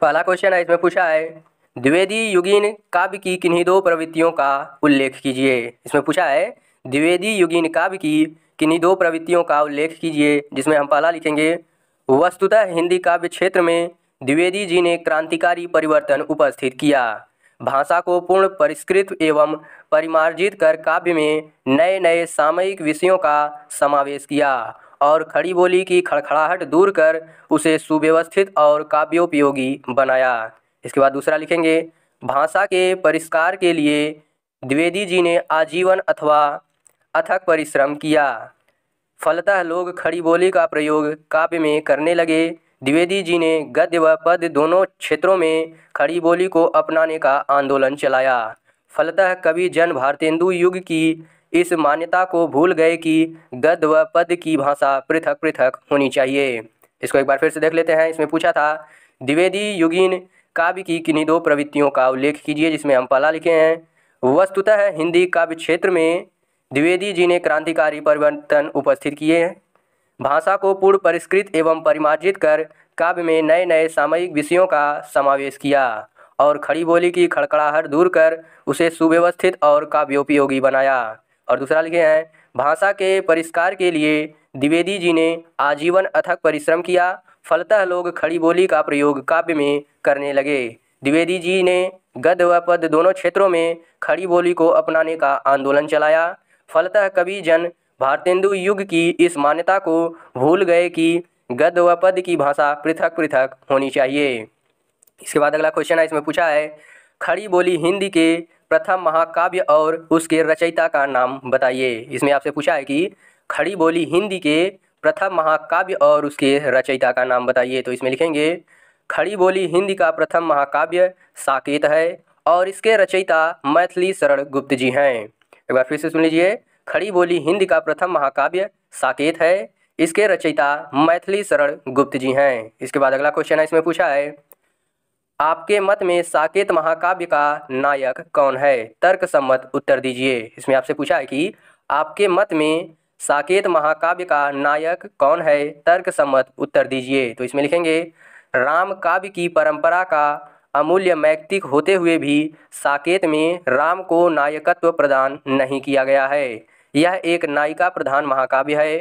पहला क्वेश्चन है इसमें पूछा है द्विवेदी युगीन काव्य की किन्हीं दो प्रवृत्तियों का उल्लेख कीजिए इसमें पूछा है द्विवेदी युगीन काव्य की किन्हीं दो प्रवृत्तियों का उल्लेख कीजिए जिसमें हम पहला लिखेंगे वस्तुतः हिंदी काव्य क्षेत्र में द्विवेदी जी ने क्रांतिकारी परिवर्तन उपस्थित किया भाषा को पूर्ण परिष्कृत एवं परिमार्जित कर काव्य में नए नए सामयिक विषयों का समावेश किया और खड़ी बोली की खड़खड़ाहट दूर कर उसे सुव्यवस्थित और काव्योपयोगी बनाया इसके बाद दूसरा लिखेंगे भाषा के परिष्कार के लिए द्विवेदी जी ने आजीवन अथवा अथक परिश्रम किया फलतः लोग खड़ी बोली का प्रयोग काव्य में करने लगे द्विवेदी जी ने गद्य व पद दोनों क्षेत्रों में खड़ी बोली को अपनाने का आंदोलन चलाया फलतः कवि जन भारतेंदु युग की इस मान्यता को भूल गए कि गद व पद की भाषा पृथक पृथक होनी चाहिए इसको एक बार फिर से देख लेते हैं इसमें पूछा था द्विवेदी युगीन काव्य की किन्हीं दो प्रवृत्तियों का उल्लेख कीजिए जिसमें हम पला लिखे हैं वस्तुतः है हिंदी काव्य क्षेत्र में द्विवेदी जी ने क्रांतिकारी परिवर्तन उपस्थित किए हैं भाषा को पूर्ण परिष्कृत एवं परिमार्जित कर काव्य में नए नए सामयिक विषयों का समावेश किया और खड़ी बोली की खड़खड़ाहट दूर कर उसे सुव्यवस्थित और काव्योपयोगी बनाया और दूसरा लिखे हैं भाषा के परिष्कार के लिए द्विवेदी जी ने आजीवन अथक परिश्रम किया फलतः लोग खड़ी बोली का प्रयोग काव्य में करने लगे द्विवेदी जी ने गद व पद दोनों क्षेत्रों में खड़ी बोली को अपनाने का आंदोलन चलाया फलतः कवि जन भारतेंदु युग की इस मान्यता को भूल गए कि गद व पद की भाषा पृथक पृथक होनी चाहिए इसके बाद अगला क्वेश्चन है इसमें पूछा है खड़ी बोली हिंदी के प्रथम महाकाव्य और उसके रचयिता का नाम बताइए इसमें आपसे पूछा है कि खड़ी बोली हिंदी के प्रथम महाकाव्य और उसके रचयिता का नाम बताइए तो इसमें लिखेंगे खड़ी बोली हिंदी का प्रथम महाकाव्य साकेत है और इसके रचयिता मैथिली शरण गुप्त जी हैं एक बार फिर से सुन लीजिए खड़ी बोली हिंदी का प्रथम महाकाव्य साकेत है इसके रचयिता मैथिली शरण गुप्त जी हैं इसके बाद अगला क्वेश्चन है इसमें पूछा है आपके मत में साकेत महाकाव्य का नायक कौन है तर्क सम्मत उत्तर दीजिए इसमें आपसे पूछा है कि आपके मत में साकेत महाकाव्य का नायक कौन है तर्क सम्मत उत्तर दीजिए तो इसमें लिखेंगे राम काव्य की परंपरा का अमूल्य मैक्तिक होते हुए भी साकेत में राम को नायकत्व प्रदान नहीं किया गया है यह एक नायिका प्रधान महाकाव्य है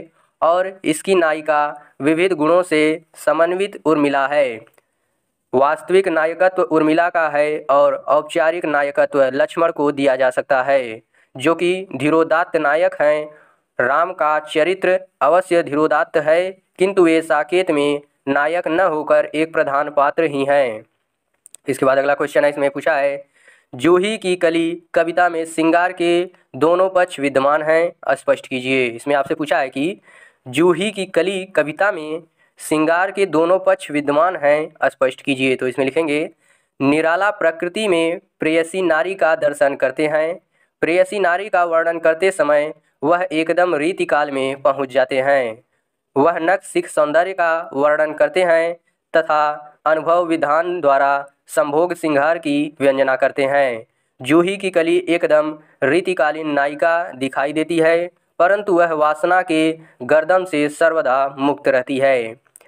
और इसकी नायिका विविध गुणों से समन्वित उर्मिला है वास्तविक नायकत्व उर्मिला का है और औपचारिक नायकत्व लक्ष्मण को दिया जा सकता है जो कि धीरोदात्त नायक हैं राम का चरित्र अवश्य धीरोदात्त है किंतु वे साकेत में नायक न होकर एक प्रधान पात्र ही हैं इसके बाद अगला क्वेश्चन है इसमें पूछा है जूही की कली कविता में सिंगार के दोनों पक्ष विद्यमान हैं स्पष्ट कीजिए इसमें आपसे पूछा है कि जूही की कली कविता में श्रृंगार के दोनों पक्ष विद्यमान हैं स्पष्ट कीजिए तो इसमें लिखेंगे निराला प्रकृति में प्रेयसी नारी का दर्शन करते हैं प्रेयसी नारी का वर्णन करते समय वह एकदम रीति काल में पहुंच जाते हैं वह नक सिख सौंदर्य का वर्णन करते हैं तथा अनुभव विधान द्वारा संभोग सिंगार की व्यंजना करते हैं जूही की कली एकदम रीतिकालीन नायिका दिखाई देती है परंतु वह वासना के गर्दन से सर्वदा मुक्त रहती है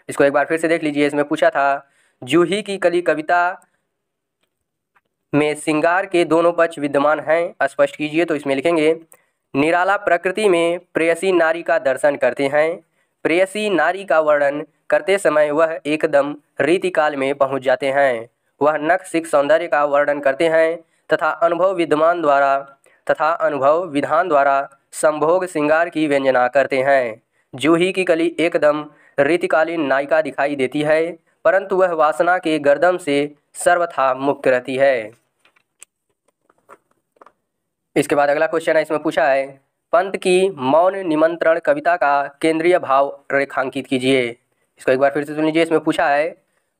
इसको एक बार फिर से देख लीजिए इसमें पूछा था जूही की कली कविता में सिंगार के दोनों पक्ष विद्यमान हैं स्पष्ट कीजिए तो इसमें लिखेंगे निराला प्रकृति में प्रेयसी नारी का दर्शन करते हैं प्रेयसी नारी का वर्णन करते समय वह एकदम रीतिकाल में पहुंच जाते हैं वह नख सिख सौंदर्य का वर्णन करते हैं तथा अनुभव विद्यमान द्वारा तथा अनुभव विधान द्वारा संभोग श्रृंगार की व्यंजना करते हैं जूही की कली एकदम रीतिकालीन नायिका दिखाई देती है परंतु वह वासना के गर्दम से सर्वथा मुक्त रहती है इसके बाद अगला क्वेश्चन है इसमें पूछा है पंत की मौन निमंत्रण कविता का केंद्रीय भाव रेखांकित कीजिए इसको एक बार फिर से सुन लीजिए इसमें पूछा है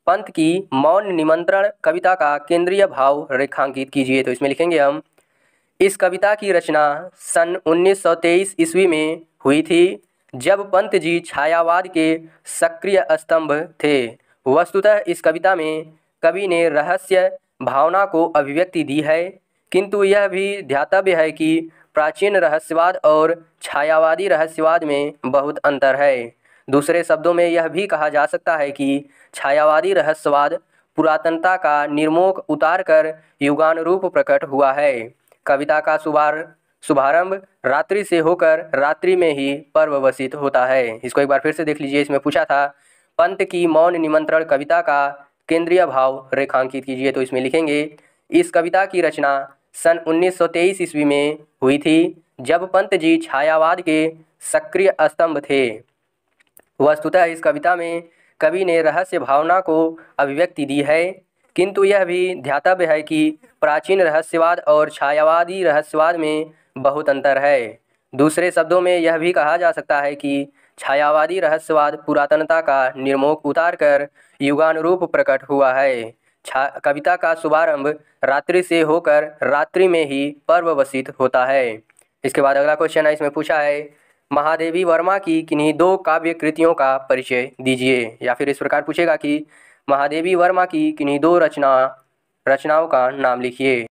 पंत की मौन निमंत्रण कविता का केंद्रीय भाव रेखांकित कीजिए तो इसमें लिखेंगे हम इस कविता की रचना सन 1923 ईस्वी में हुई थी जब पंत जी छायावाद के सक्रिय स्तंभ थे वस्तुतः इस कविता में कवि ने रहस्य भावना को अभिव्यक्ति दी है किंतु यह भी ध्यातव्य है कि प्राचीन रहस्यवाद और छायावादी रहस्यवाद में बहुत अंतर है दूसरे शब्दों में यह भी कहा जा सकता है कि छायावादी रहस्यवाद पुरातनता का निर्मोक उतार कर युगानुरूप प्रकट हुआ है कविता का शुभारंभ शुभारंभ रात्रि से होकर रात्रि में ही पर्ववसित होता है इसको एक बार फिर से देख लीजिए इसमें पूछा था पंत की मौन निमंत्रण कविता का केंद्रीय भाव रेखांकित कीजिए तो इसमें लिखेंगे इस कविता की रचना सन 1923 ईस्वी में हुई थी जब पंत जी छायावाद के सक्रिय स्तंभ थे वस्तुतः इस कविता में कवि ने रहस्य भावना को अभिव्यक्ति दी है किंतु यह भी ध्यातव्य है कि प्राचीन रहस्यवाद और छायावादी रहस्यवाद में बहुत अंतर है दूसरे शब्दों में यह भी कहा जा सकता है कि छायावादी रहस्यवाद पुरातनता का निर्मोक उतार कर युगानुरूप प्रकट हुआ है छा कविता का शुभारंभ रात्रि से होकर रात्रि में ही पर्व वसित होता है इसके बाद अगला क्वेश्चन है इसमें पूछा है महादेवी वर्मा की किन्हीं दो काव्य कृतियों का परिचय दीजिए या फिर इस प्रकार पूछेगा कि महादेवी वर्मा की किन्हीं दो रचना रचनाओं का नाम लिखिए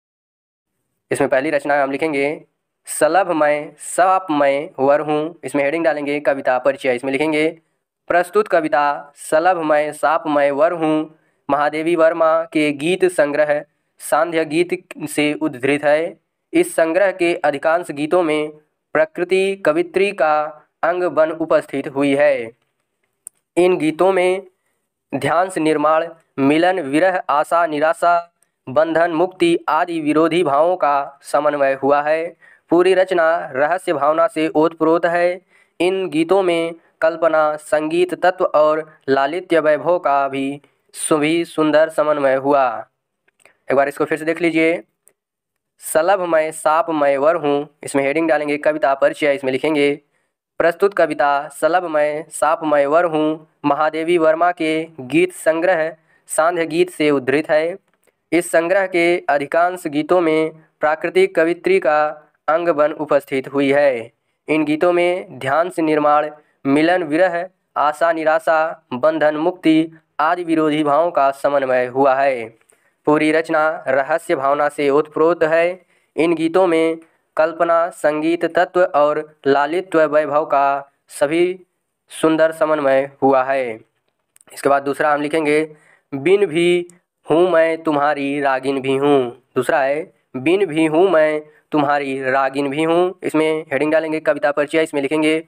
इसमें पहली रचना हम लिखेंगे सलभ सप सपमय वर हूँ इसमें हेडिंग डालेंगे कविता परिचय इसमें लिखेंगे प्रस्तुत कविता सलभ साप मय वर हूँ महादेवी वर्मा के गीत संग्रह सांध्य गीत से उद्धृत है इस संग्रह के अधिकांश गीतों में प्रकृति कवित्री का अंग बन उपस्थित हुई है इन गीतों में ध्यान से निर्माण मिलन विरह आशा निराशा बंधन मुक्ति आदि विरोधी भावों का समन्वय हुआ है पूरी रचना रहस्य भावना से ओतप्रोत है इन गीतों में कल्पना संगीत तत्व और लालित्य वैभव का भी सुभी सुंदर समन्वय हुआ एक बार इसको फिर से देख लीजिए सलभ मैं साप मैं वर हूँ इसमें हेडिंग डालेंगे कविता परिचय इसमें लिखेंगे प्रस्तुत कविता सलभ मैं साप मैं वर हूँ महादेवी वर्मा के गीत संग्रह सांध्य गीत से उद्धृत है इस संग्रह के अधिकांश गीतों में प्राकृतिक कवित्री का अंग बन उपस्थित हुई है इन गीतों में ध्यान से निर्माण मिलन विरह आशा निराशा बंधन मुक्ति आदि विरोधी भावों का समन्वय हुआ है पूरी रचना रहस्य भावना से उत्प्रोत है इन गीतों में कल्पना संगीत तत्व और लालित्व वैभव का सभी सुंदर समन्वय हुआ है इसके बाद दूसरा हम लिखेंगे बिन भी हूँ मैं तुम्हारी रागिन भी हूँ दूसरा है बिन भी हूँ मैं तुम्हारी रागिन भी हूँ इसमें हेडिंग डालेंगे कविता परिचय इसमें लिखेंगे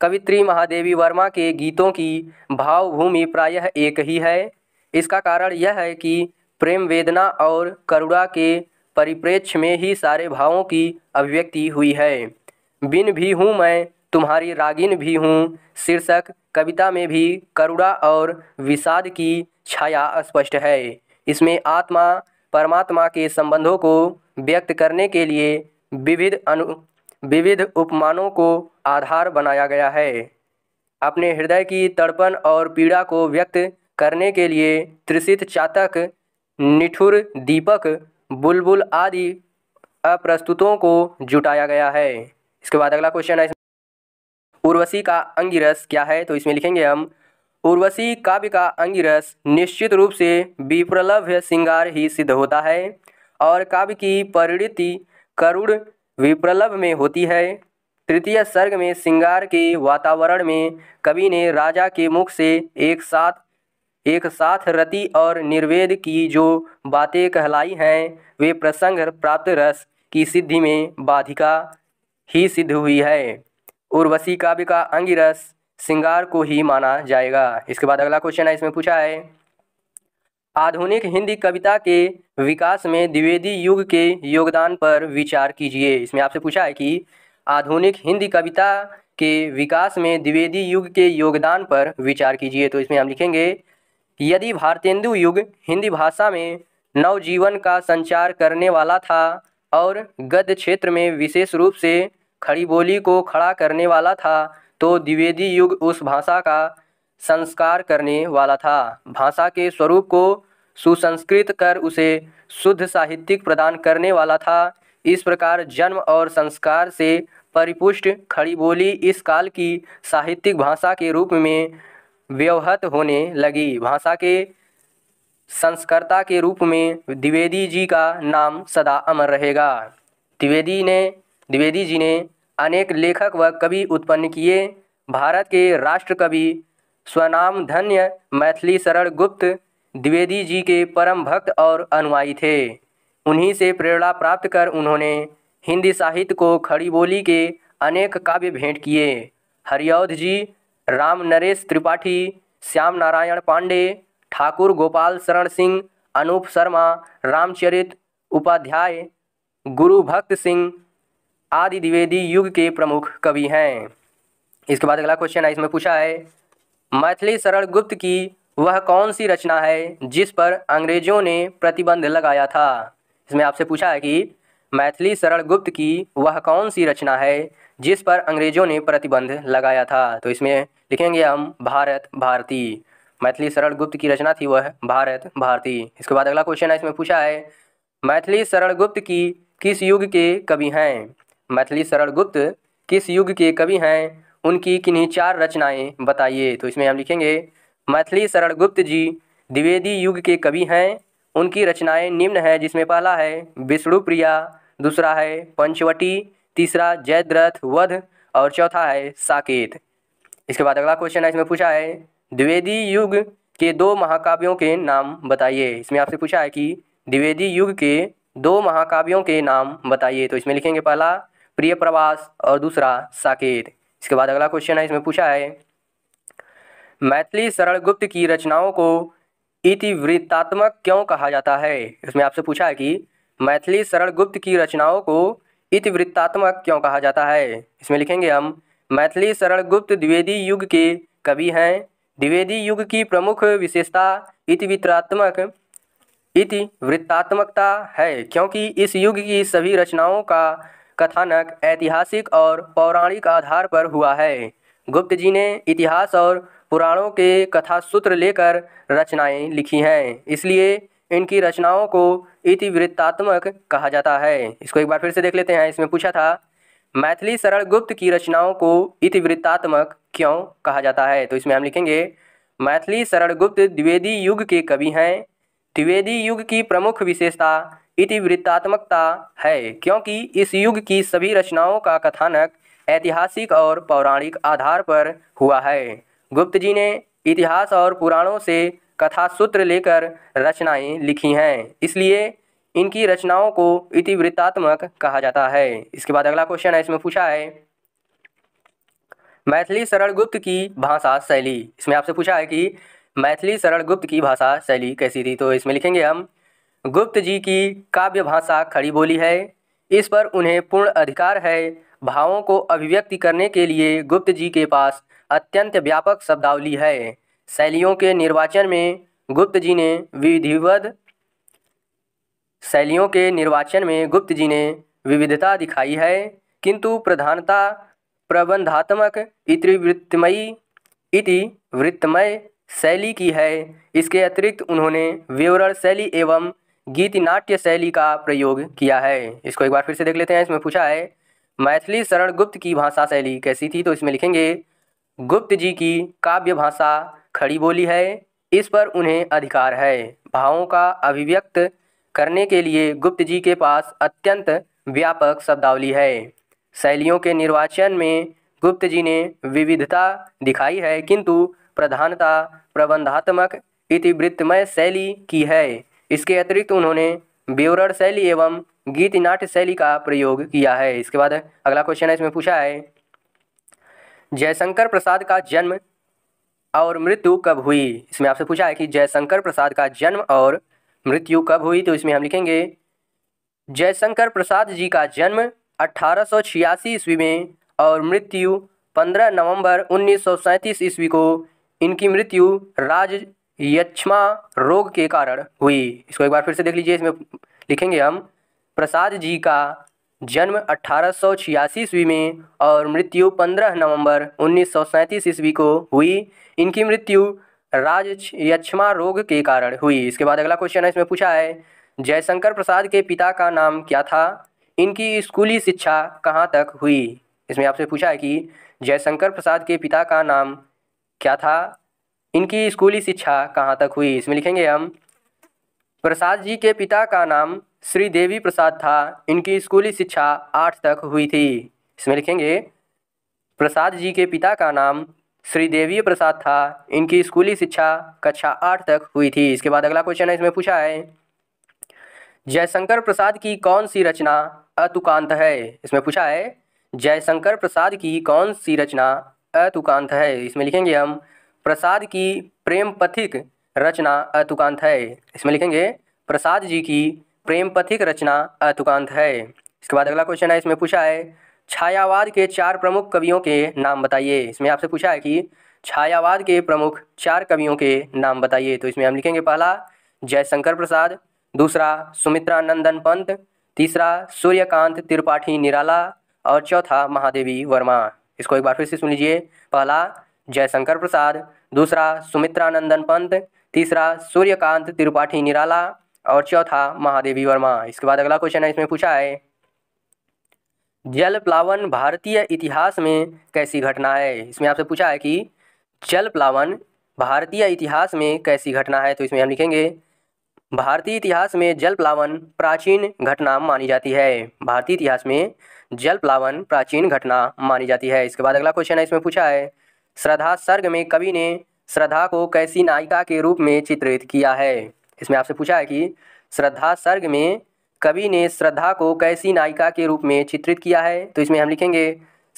कवित्री महादेवी वर्मा के गीतों की भावभूमि प्रायः एक ही है इसका कारण यह है कि प्रेम वेदना और करुणा के परिप्रेक्ष्य में ही सारे भावों की अभिव्यक्ति हुई है बिन भी हूँ मैं तुम्हारी रागिन भी हूँ शीर्षक कविता में भी करुणा और विषाद की छाया स्पष्ट है इसमें आत्मा परमात्मा के संबंधों को व्यक्त करने के लिए विविध अनु विविध उपमानों को आधार बनाया गया है अपने हृदय की तड़पन और पीड़ा को व्यक्त करने के लिए त्रिषित चातक निठुर दीपक बुलबुल आदि अप्रस्तुतों को जुटाया गया है इसके बाद अगला क्वेश्चन है उर्वशी का अंगिरस क्या है तो इसमें लिखेंगे हम उर्वशी काव्य का अंगिरस निश्चित रूप से विप्रलभ्य श्रृंगार ही सिद्ध होता है और काव्य की परिणति करुण विप्रलभ में होती है तृतीय सर्ग में श्रृंगार के वातावरण में कवि ने राजा के मुख से एक साथ एक साथ रति और निर्वेद की जो बातें कहलाई हैं वे प्रसंग प्राप्त रस की सिद्धि में बाधिका ही सिद्ध हुई है उर्वशी काव्य का अंगिरस श्रृंगार को ही माना जाएगा इसके बाद अगला क्वेश्चन है इसमें पूछा है आधुनिक हिंदी कविता के विकास में द्विवेदी युग के योगदान पर विचार कीजिए इसमें आपसे पूछा है कि आधुनिक हिंदी कविता के विकास में द्विवेदी युग के योगदान पर विचार कीजिए तो इसमें हम लिखेंगे यदि भारतेंदु युग हिंदी भाषा में नवजीवन का संचार करने वाला था और गद्य क्षेत्र में विशेष रूप से खड़ी बोली को खड़ा करने वाला था तो द्विवेदी युग उस भाषा का संस्कार करने वाला था भाषा के स्वरूप को सुसंस्कृत कर उसे शुद्ध साहित्यिक प्रदान करने वाला था इस प्रकार जन्म और संस्कार से परिपुष्ट खड़ी बोली इस काल की साहित्यिक भाषा के रूप में व्यवहत होने लगी भाषा के संस्कर्ता के रूप में द्विवेदी जी का नाम सदा अमर रहेगा द्विवेदी ने द्विवेदी जी ने अनेक लेखक व कवि उत्पन्न किए भारत के राष्ट्र कवि स्वनाम धन्य मैथिली शरण गुप्त द्विवेदी जी के परम भक्त और अनुयायी थे उन्हीं से प्रेरणा प्राप्त कर उन्होंने हिंदी साहित्य को खड़ी बोली के अनेक काव्य भेंट किए हरिऔध जी राम नरेश त्रिपाठी श्याम नारायण पांडे ठाकुर गोपाल शरण सिंह अनूप शर्मा रामचरित उपाध्याय गुरु भक्त सिंह आदि द्विवेदी युग के प्रमुख कवि हैं इसके बाद अगला क्वेश्चन है इसमें पूछा है मैथिली शरण गुप्त की वह कौन सी रचना है जिस पर अंग्रेजों ने प्रतिबंध लगाया था इसमें आपसे पूछा है कि मैथिली सरल गुप्त की वह कौन सी रचना है जिस पर अंग्रेजों ने प्रतिबंध लगाया था तो इसमें लिखेंगे हम भारत भारती मैथिली सरल गुप्त की रचना थी वह भारत भारती इसके बाद अगला क्वेश्चन है इसमें पूछा है मैथिली सरल गुप्त की किस युग के कवि हैं मैथिली सरल गुप्त किस युग के कवि हैं उनकी किन्हीं चार रचनाएं बताइए तो इसमें हम लिखेंगे मैथिली शरण गुप्त जी द्विवेदी युग के कवि हैं उनकी रचनाएं निम्न हैं जिसमें पहला है विष्णुप्रिया दूसरा है पंचवटी तीसरा जयद्रथ वध और चौथा है साकेत इसके बाद अगला क्वेश्चन है इसमें पूछा है द्विवेदी युग के दो महाकाव्यों के नाम बताइए इसमें आपसे पूछा है कि द्विवेदी युग के दो महाकाव्यों के नाम बताइए तो इसमें लिखेंगे पहला प्रिय प्रवास और दूसरा साकेत इसके बाद अगला क्वेश्चन है इसमें पूछा है मैथिली शरण गुप्त की रचनाओं को इतिवृत्तात्मक क्यों कहा जाता है इसमें आपसे पूछा है कि मैथिली शरण गुप्त की रचनाओं को इतिवृत्तात्मक क्यों कहा जाता है इसमें लिखेंगे हम मैथिली शरण गुप्त द्विवेदी युग के कवि हैं द्विवेदी युग की प्रमुख विशेषता इतिवृत्तात्मक इति वृत्तात्मकता है क्योंकि इस युग की सभी रचनाओं का कथानक ऐतिहासिक और पौराणिक आधार पर हुआ है गुप्त जी ने इतिहास और पुराणों के कथा सूत्र लेकर रचनाएं लिखी हैं इसलिए इनकी रचनाओं को इतिवृत्तात्मक कहा जाता है इसको एक बार फिर से देख लेते हैं इसमें पूछा था मैथिली सरल गुप्त की रचनाओं को इतिवृत्तात्मक क्यों कहा जाता है तो इसमें हम लिखेंगे मैथिली सरल गुप्त द्विवेदी युग के कवि हैं द्विवेदी युग की प्रमुख विशेषता इतिवृत्तात्मकता है क्योंकि इस युग की सभी रचनाओं का कथानक ऐतिहासिक और पौराणिक आधार पर हुआ है गुप्त जी ने इतिहास और पुराणों से कथा सूत्र लेकर रचनाएं लिखी हैं इसलिए इनकी रचनाओं को इतिवृत्तात्मक कहा जाता है इसके बाद अगला क्वेश्चन है इसमें पूछा है मैथिली सरल गुप्त की भाषा शैली इसमें आपसे पूछा है कि मैथिली सरल गुप्त की भाषा शैली कैसी थी तो इसमें लिखेंगे हम गुप्त जी की काव्य भाषा खड़ी बोली है इस पर उन्हें पूर्ण अधिकार है भावों को अभिव्यक्ति करने के लिए गुप्त जी के पास अत्यंत व्यापक शब्दावली है शैलियों के निर्वाचन में गुप्त जी ने विधिवध शैलियों के निर्वाचन में गुप्त जी ने विविधता दिखाई है किंतु प्रधानता प्रबंधात्मक इतिवृत्तमयी इति वृत्तमय शैली की है इसके अतिरिक्त उन्होंने विवरण शैली एवं गीत नाट्य शैली का प्रयोग किया है इसको एक बार फिर से देख लेते हैं इसमें पूछा है मैथिली शरण गुप्त की भाषा शैली कैसी थी तो इसमें लिखेंगे गुप्त जी की काव्य भाषा खड़ी बोली है इस पर उन्हें अधिकार है भावों का अभिव्यक्त करने के लिए गुप्त जी के पास अत्यंत व्यापक शब्दावली है शैलियों के निर्वाचन में गुप्त जी ने विविधता दिखाई है किंतु प्रधानता प्रबंधात्मक इतिवृत्तमय शैली की है इसके अतिरिक्त उन्होंने विवरण शैली एवं गीत नाट्य शैली का प्रयोग किया है इसके बाद अगला क्वेश्चन है इसमें पूछा है जयशंकर प्रसाद का जन्म और मृत्यु कब हुई इसमें आपसे पूछा है कि जयशंकर प्रसाद का जन्म और मृत्यु कब हुई तो इसमें हम लिखेंगे जयशंकर प्रसाद जी का जन्म अट्ठारह ईस्वी में और मृत्यु 15 नवंबर उन्नीस ईस्वी को इनकी मृत्यु राज यक्षमा रोग के कारण हुई इसको एक बार फिर से देख लीजिए इसमें लिखेंगे हम प्रसाद जी का जन्म अठारह सौ छियासी ईस्वी में और मृत्यु पंद्रह नवंबर उन्नीस सौ सैंतीस ईस्वी को हुई इनकी मृत्यु राज यक्षमा रोग के कारण हुई इसके बाद अगला क्वेश्चन है इसमें पूछा है जयशंकर प्रसाद के पिता का नाम क्या था इनकी स्कूली शिक्षा कहाँ तक हुई इसमें आपसे पूछा है कि जयशंकर प्रसाद के पिता का नाम क्या था इनकी स्कूली शिक्षा कहाँ तक हुई इसमें लिखेंगे हम प्रसाद जी के पिता का नाम श्री देवी प्रसाद था इनकी स्कूली शिक्षा आठ तक हुई थी इसमें लिखेंगे प्रसाद जी के पिता का नाम श्री देवी प्रसाद था इनकी स्कूली शिक्षा कक्षा आठ तक हुई थी इसके बाद अगला क्वेश्चन है इसमें पूछा है जयशंकर प्रसाद की कौन सी रचना अतुकांत है इसमें पूछा है जयशंकर प्रसाद की कौन सी रचना अतुकांत है इसमें लिखेंगे हम प्रसाद की प्रेम पथिक रचना अतुकांत है इसमें लिखेंगे प्रसाद जी की प्रेम पथिक रचना अतुकांत है इसके बाद अगला क्वेश्चन है इसमें पूछा है छायावाद के चार प्रमुख कवियों के नाम बताइए इसमें आपसे पूछा है कि छायावाद के प्रमुख चार कवियों के नाम बताइए तो इसमें हम लिखेंगे पहला जयशंकर प्रसाद दूसरा सुमित्रा नंदन पंत तीसरा सूर्यकांत त्रिपाठी निराला और चौथा महादेवी वर्मा इसको एक बार फिर से सुन लीजिए पहला जयशंकर प्रसाद दूसरा सुमित्रा नंदन पंत तीसरा सूर्यकांत त्रिपाठी निराला और चौथा महादेवी वर्मा इसके बाद अगला क्वेश्चन है इसमें पूछा है जल प्लावन भारतीय इतिहास में कैसी घटना है इसमें आपसे पूछा है कि जल प्लावन भारतीय इतिहास में कैसी घटना है तो इसमें हम लिखेंगे भारतीय इतिहास में जल प्लावन प्राचीन घटना मानी जाती है भारतीय इतिहास में जल प्लावन प्राचीन घटना मानी जाती है इसके बाद अगला क्वेश्चन है इसमें पूछा है श्रद्धा सर्ग में कवि ने श्रद्धा को कैसी नायिका के रूप में चित्रित किया है इसमें आपसे पूछा है कि श्रद्धा सर्ग में कवि ने श्रद्धा को कैसी नायिका के रूप में चित्रित किया है तो इसमें हम लिखेंगे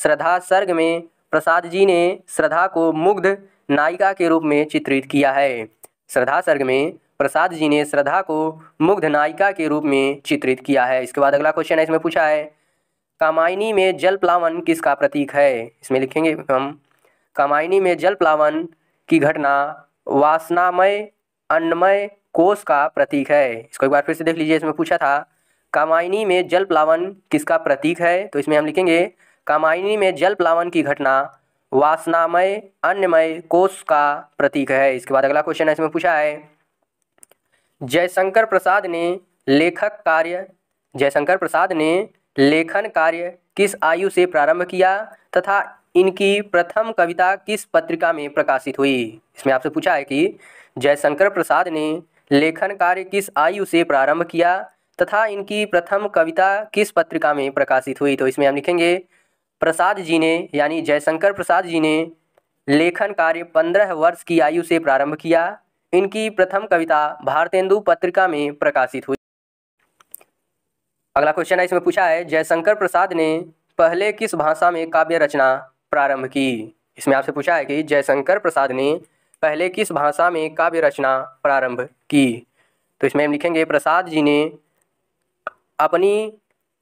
श्रद्धा सर्ग में प्रसाद जी ने श्रद्धा को मुग्ध नायिका के रूप में चित्रित किया है श्रद्धा सर्ग में प्रसाद जी ने श्रद्धा को मुग्ध नायिका के रूप में चित्रित किया है इसके बाद अगला क्वेश्चन है इसमें पूछा है कामायनी में जल प्लावन किसका प्रतीक है इसमें लिखेंगे हम कामायनी में जल प्लावन की घटना वासनामय अन्नमय कोष का प्रतीक है इसको एक बार फिर से देख लीजिए इसमें पूछा था कामायनी में जल प्लावन किसका प्रतीक है तो इसमें हम लिखेंगे कामायनी में जल प्लावन की घटना वासनामय अन्यमय कोष का प्रतीक है इसके बाद अगला क्वेश्चन है इसमें पूछा है जयशंकर प्रसाद ने लेखक कार्य जयशंकर प्रसाद ने लेखन कार्य किस आयु से प्रारंभ किया तथा इनकी प्रथम कविता किस पत्रिका में प्रकाशित हुई इसमें आपसे पूछा है कि जयशंकर प्रसाद ने लेखन कार्य किस आयु से प्रारंभ किया तथा इनकी प्रथम कविता किस पत्रिका में प्रकाशित हुई तो इसमें हम लिखेंगे प्रसाद जी ने यानी जयशंकर प्रसाद जी ने लेखन कार्य पंद्रह वर्ष की आयु से प्रारंभ किया इनकी प्रथम कविता भारतेंदु पत्रिका में प्रकाशित हुई अगला क्वेश्चन है इसमें पूछा है जयशंकर प्रसाद ने पहले किस भाषा में काव्य रचना प्रारंभ की इसमें आपसे पूछा है कि जयशंकर प्रसाद ने पहले किस भाषा में काव्य रचना प्रारंभ की तो इसमें हम लिखेंगे प्रसाद जी ने अपनी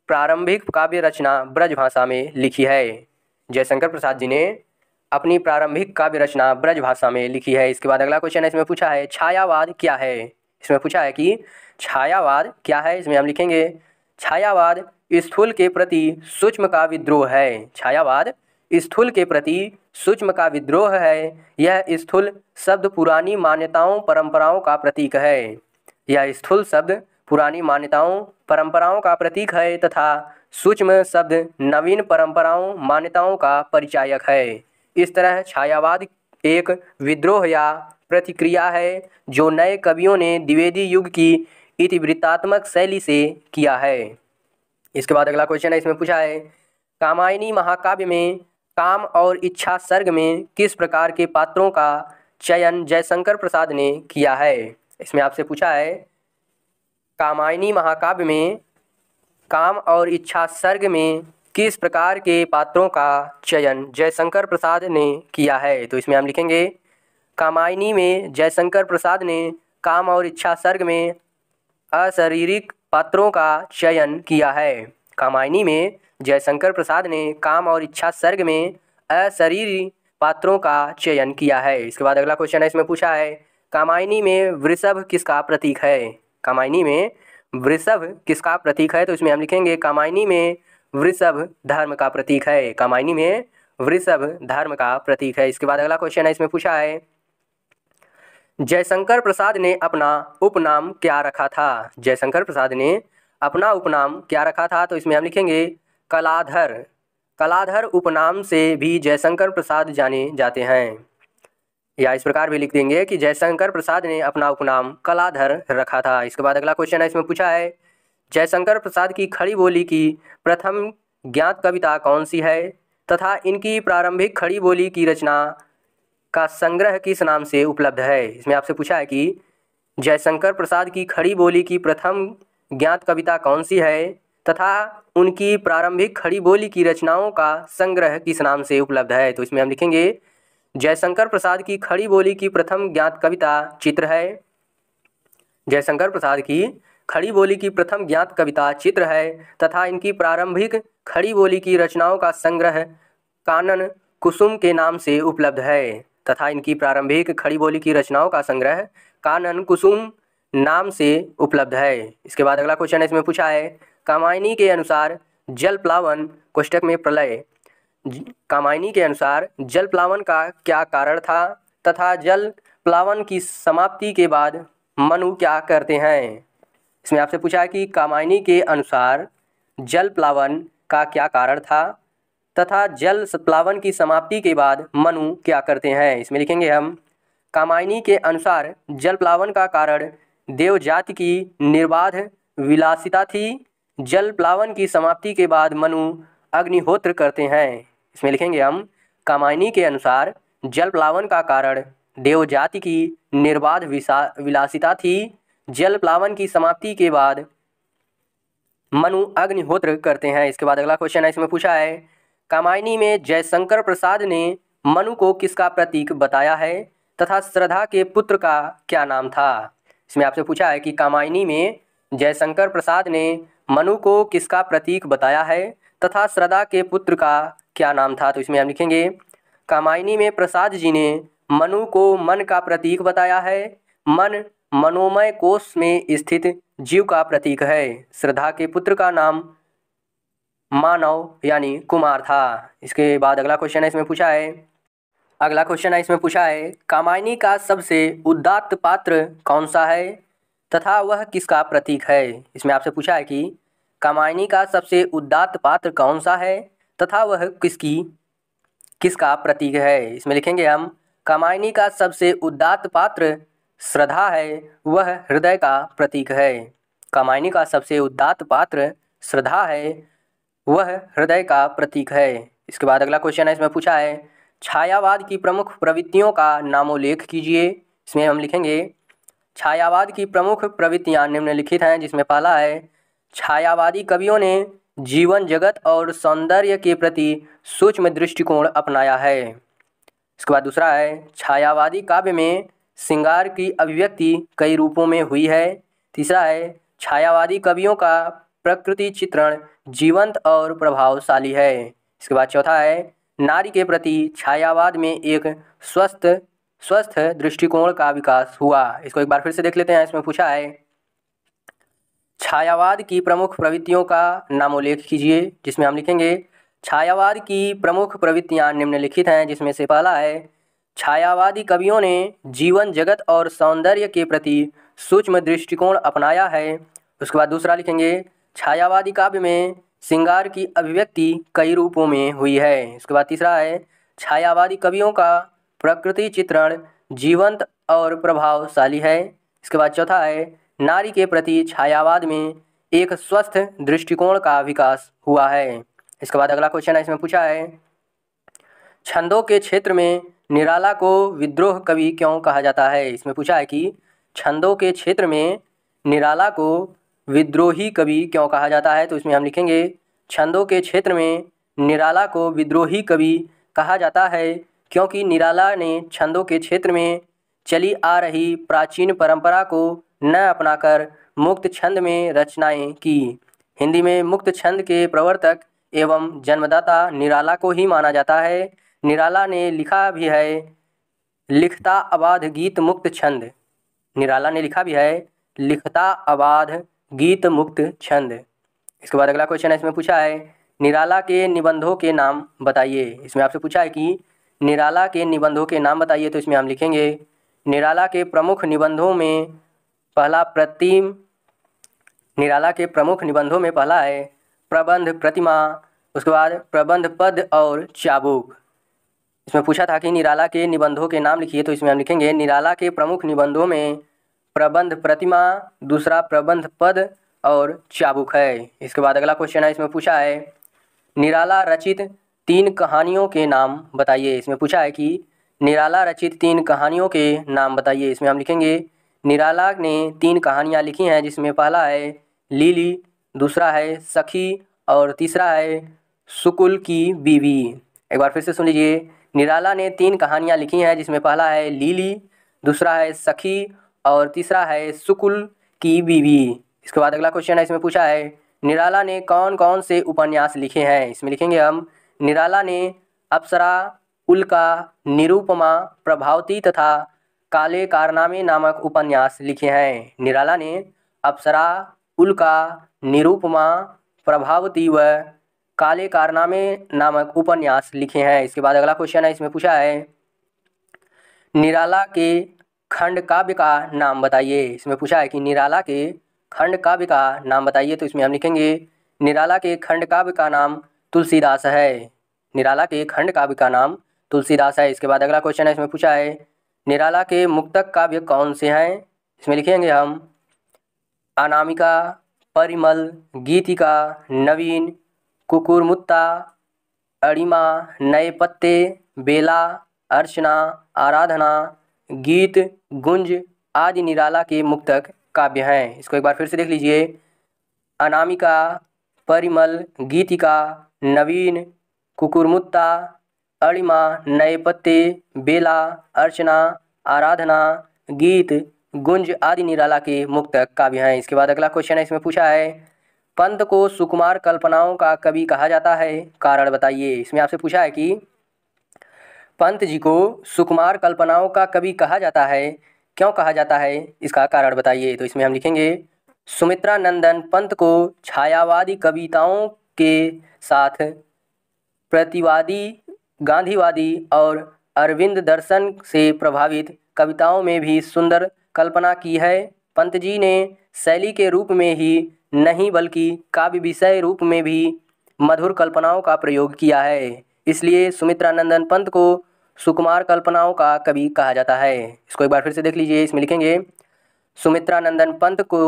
प्रारंभिक काव्य रचना ब्रज भाषा में लिखी है जयशंकर प्रसाद जी ने अपनी प्रारंभिक काव्य रचना ब्रज भाषा में लिखी है इसके बाद अगला क्वेश्चन है इसमें पूछा है छायावाद क्या है इसमें पूछा है कि छायावाद क्या है इसमें हम लिखेंगे छायावाद स्थूल के प्रति सूक्ष्म का विद्रोह है छायावाद स्थूल के प्रति सूक्ष्म का विद्रोह है यह स्थूल शब्द पुरानी मान्यताओं परंपराओं का प्रतीक है यह स्थूल शब्द पुरानी मान्यताओं परंपराओं का प्रतीक है तथा सूक्ष्म शब्द नवीन परंपराओं मान्यताओं का परिचायक है इस तरह छायावाद एक विद्रोह या प्रतिक्रिया है जो नए कवियों ने द्विवेदी युग की इतिवृत्तात्मक शैली से किया है इसके बाद अगला क्वेश्चन है इसमें पूछा है कामायनी महाकाव्य में काम और इच्छा सर्ग में किस प्रकार के पात्रों का चयन जयशंकर प्रसाद ने किया है इसमें आपसे पूछा है कामायनी महाकाव्य में काम और इच्छा सर्ग में किस प्रकार के पात्रों का चयन जयशंकर प्रसाद ने किया है तो इसमें हम लिखेंगे कामायनी में जयशंकर प्रसाद ने काम और इच्छा सर्ग में अशारीरिक पात्रों का चयन किया है कामायनी में जयशंकर प्रसाद ने काम और इच्छा सर्ग में अशरीरी पात्रों का चयन किया है इसके बाद अगला क्वेश्चन है इसमें पूछा है कामायनी में वृषभ किसका प्रतीक है कामायनी में वृषभ किसका प्रतीक है तो इसमें हम लिखेंगे कामायनी में वृषभ धर्म का प्रतीक है कामायनी में वृषभ धर्म का प्रतीक है इसके बाद अगला क्वेश्चन है इसमें पूछा है जयशंकर प्रसाद ने अपना उपनाम क्या रखा था जयशंकर प्रसाद ने अपना उपनाम क्या रखा था तो इसमें हम लिखेंगे कलाधर कलाधर उपनाम से भी जयशंकर प्रसाद जाने जाते हैं या इस प्रकार भी लिख देंगे कि जयशंकर प्रसाद ने अपना उपनाम कलाधर रखा था इसके बाद अगला क्वेश्चन है इसमें पूछा है जयशंकर प्रसाद की खड़ी बोली की प्रथम ज्ञात कविता कौन सी है तथा इनकी प्रारंभिक खड़ी बोली की रचना का संग्रह किस नाम से उपलब्ध है इसमें आपसे पूछा है कि जयशंकर प्रसाद की खड़ी बोली की प्रथम ज्ञात कविता कौन सी है तथा उनकी प्रारंभिक खड़ी बोली की रचनाओं का संग्रह किस नाम से उपलब्ध है तो इसमें हम लिखेंगे जयशंकर प्रसाद की खड़ी बोली की प्रथम ज्ञात कविता चित्र है जयशंकर प्रसाद की खड़ी बोली की प्रथम ज्ञात कविता चित्र है तथा इनकी प्रारंभिक खड़ी बोली की रचनाओं का संग्रह कानन कुसुम के नाम से उपलब्ध है तथा इनकी प्रारंभिक खड़ी बोली की रचनाओं का संग्रह कानन कुसुम नाम से उपलब्ध है इसके बाद अगला क्वेश्चन इसमें पूछा है कामायनी के अनुसार जल प्लावन कोष्टक में प्रलय कामायनी के अनुसार जल प्लावन का क्या कारण था तथा जल प्लावन की समाप्ति के बाद मनु क्या करते हैं इसमें आपसे पूछा कि कामायनी के अनुसार जल प्लावन का क्या कारण था तथा जल प्लावन की समाप्ति के बाद मनु क्या करते हैं इसमें लिखेंगे हम कामायनी के अनुसार जल प्लावन का कारण देवजात की निर्बाध विलासिता थी जल प्लावन की समाप्ति के बाद मनु अग्निहोत्र करते हैं इसमें लिखेंगे हम कामायनी के अनुसार जल प्लावन का कारण देव जाति की निर्बाध विलासिता थी जल प्लावन की समाप्ति के बाद मनु अग्निहोत्र करते हैं इसके बाद अगला क्वेश्चन है इसमें पूछा है कामायनी में जयशंकर प्रसाद ने मनु को किसका प्रतीक बताया है तथा श्रद्धा के पुत्र का क्या नाम था इसमें आपसे पूछा है कि कामायनी में जयशंकर प्रसाद ने मनु को किसका प्रतीक बताया है तथा श्रद्धा के पुत्र का क्या नाम था तो इसमें हम लिखेंगे कामायनी में प्रसाद जी ने मनु को मन का प्रतीक बताया है मन मनोमय कोष में स्थित जीव का प्रतीक है श्रद्धा के पुत्र का नाम मानव यानी कुमार था इसके बाद अगला क्वेश्चन है इसमें पूछा है अगला क्वेश्चन है इसमें पूछा है कामायनी का सबसे उदात्त पात्र कौन सा है तथा वह किसका प्रतीक है इसमें आपसे पूछा है कि कामायनी का सबसे उदात्त पात्र कौन सा है तथा वह किसकी किसका प्रतीक है इसमें लिखेंगे हम कामायनी का सबसे उदात्त पात्र श्रद्धा है वह हृदय का प्रतीक है कामायनी का सबसे उदात्त पात्र श्रद्धा है वह हृदय का प्रतीक है इसके बाद अगला क्वेश्चन है इसमें पूछा है छायावाद की प्रमुख प्रवृत्तियों का नामोल्लेख कीजिए इसमें हम लिखेंगे छायावाद की प्रमुख प्रवृत्तियाँ निम्नलिखित हैं जिसमें पहला है छायावादी कवियों ने जीवन जगत और सौंदर्य के प्रति सूक्ष्म दृष्टिकोण अपनाया है इसके बाद दूसरा है छायावादी काव्य में श्रृंगार की अभिव्यक्ति कई रूपों में हुई है तीसरा है छायावादी कवियों का प्रकृति चित्रण जीवंत और प्रभावशाली है इसके बाद चौथा है नारी के प्रति छायावाद में एक स्वस्थ स्वस्थ दृष्टिकोण का विकास हुआ इसको एक बार फिर से देख लेते हैं इसमें पूछा है छायावाद की प्रमुख प्रवृत्तियों का नामोल्लेख कीजिए जिसमें हम लिखेंगे छायावाद की प्रमुख प्रवृत्तियां निम्नलिखित हैं जिसमें से पहला है छायावादी कवियों ने जीवन जगत और सौंदर्य के प्रति सूक्ष्म दृष्टिकोण अपनाया है उसके बाद दूसरा लिखेंगे छायावादी काव्य में श्रृंगार की अभिव्यक्ति कई रूपों में हुई है इसके बाद तीसरा है छायावादी कवियों का प्रकृति चित्रण जीवंत और प्रभावशाली है इसके बाद चौथा है नारी के प्रति छायावाद में एक स्वस्थ दृष्टिकोण का विकास हुआ है इसके बाद अगला क्वेश्चन है इसमें पूछा है छंदों के क्षेत्र में निराला को विद्रोह कवि क्यों कहा जाता है इसमें पूछा है कि छंदों के क्षेत्र में निराला को विद्रोही कवि क्यों कहा जाता है तो इसमें हम लिखेंगे छंदों के क्षेत्र में निराला को विद्रोही कवि कहा जाता है क्योंकि निराला ने छंदों के क्षेत्र में चली आ रही प्राचीन परंपरा को न अपनाकर मुक्त छंद में रचनाएं की हिंदी में मुक्त छंद के प्रवर्तक एवं जन्मदाता निराला को ही माना जाता है निराला ने लिखा भी है लिखता अबाध गीत मुक्त छंद निराला ने लिखा भी है लिखता अबाध गीत मुक्त छंद इसके बाद अगला क्वेश्चन है इसमें पूछा है निराला के निबंधों के नाम बताइए इसमें आपसे पूछा है कि निराला के निबंधों के नाम बताइए तो इसमें हम लिखेंगे निराला के प्रमुख निबंधों में पहला प्रतिम निराला के प्रमुख निबंधों में पहला है प्रबंध प्रतिमा उसके बाद प्रबंध पद और चाबुक इसमें पूछा था कि निराला के निबंधों के नाम लिखिए तो इसमें हम लिखेंगे निराला के प्रमुख निबंधों में प्रबंध प्रतिमा दूसरा प्रबंध पद और चाबुक है इसके बाद अगला क्वेश्चन है इसमें पूछा है निराला रचित तीन कहानियों के नाम बताइए इसमें पूछा है कि निराला रचित तीन कहानियों के नाम बताइए इसमें हम लिखेंगे निराला ने तीन कहानियाँ लिखी हैं जिसमें पहला है लीली दूसरा है सखी और तीसरा है सुकुल की बीवी एक बार फिर से सुन लीजिए निराला ने तीन कहानियाँ लिखी हैं जिसमें पहला है लीली दूसरा है सखी और तीसरा है सुकुल की बीवी इसके बाद अगला क्वेश्चन है इसमें पूछा है निराला ने कौन कौन से उपन्यास लिखे हैं इसमें लिखेंगे हम निराला ने अप्सरा उल्का निरूपमा प्रभावती तथा काले कारनामे नामक उपन्यास लिखे हैं निराला ने अप्सरा उल्का निरूपमा प्रभावती व काले कारनामे नामक उपन्यास लिखे हैं इसके बाद अगला क्वेश्चन है इसमें पूछा है निराला के खंड काव्य का नाम बताइए इसमें पूछा है कि निराला के खंड काव्य का नाम बताइए तो इसमें हम लिखेंगे निराला के खंड काव्य का नाम तुलसीदास है निराला के खंड काव्य का नाम तुलसीदास है इसके बाद अगला क्वेश्चन है इसमें पूछा है निराला के मुक्तक काव्य कौन से हैं इसमें लिखेंगे हम अनामिका परिमल गीतिका नवीन कुकुरमुत्ता अड़िमा नए पत्ते बेला अर्चना आराधना गीत गुंज आदि निराला के मुक्तक काव्य हैं इसको एक बार फिर से देख लीजिए अनामिका परिमल गीतिका नवीन कुकुरमुत्ता अरिमा नए पत्ते बेला अर्चना आराधना गीत गुंज आदि निराला के मुक्त काव्य हैं इसके बाद अगला क्वेश्चन है इसमें पूछा है पंत को सुकुमार कल्पनाओं का कवि कहा जाता है कारण बताइए इसमें आपसे पूछा है कि पंत जी को सुकुमार कल्पनाओं का कवि कहा जाता है क्यों कहा जाता है इसका कारण बताइए तो इसमें हम लिखेंगे सुमित्रा नंदन पंत को छायावादी कविताओं के साथ प्रतिवादी गांधीवादी और अरविंद दर्शन से प्रभावित कविताओं में भी सुंदर कल्पना की है पंत जी ने शैली के रूप में ही नहीं बल्कि काव्य विषय रूप में भी मधुर कल्पनाओं का प्रयोग किया है इसलिए सुमित्रानंदन पंत को सुकुमार कल्पनाओं का कवि कहा जाता है इसको एक बार फिर से देख लीजिए इसमें लिखेंगे सुमित्रानंदन पंत को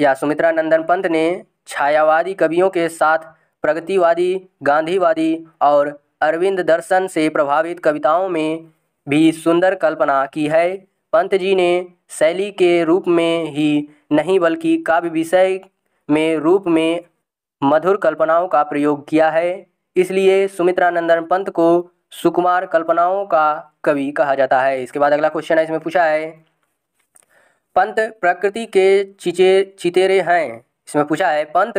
या सुमित्रानंदन पंत ने छायावादी कवियों के साथ प्रगतिवादी गांधीवादी और अरविंद दर्शन से प्रभावित कविताओं में भी सुंदर कल्पना की है पंत जी ने शैली के रूप में ही नहीं बल्कि काव्य विषय में रूप में मधुर कल्पनाओं का प्रयोग किया है इसलिए सुमित्रानंदन पंत को सुकुमार कल्पनाओं का कवि कहा जाता है इसके बाद अगला क्वेश्चन है इसमें पूछा है पंत प्रकृति के चिचे चितेरे हैं इसमें पूछा है पंत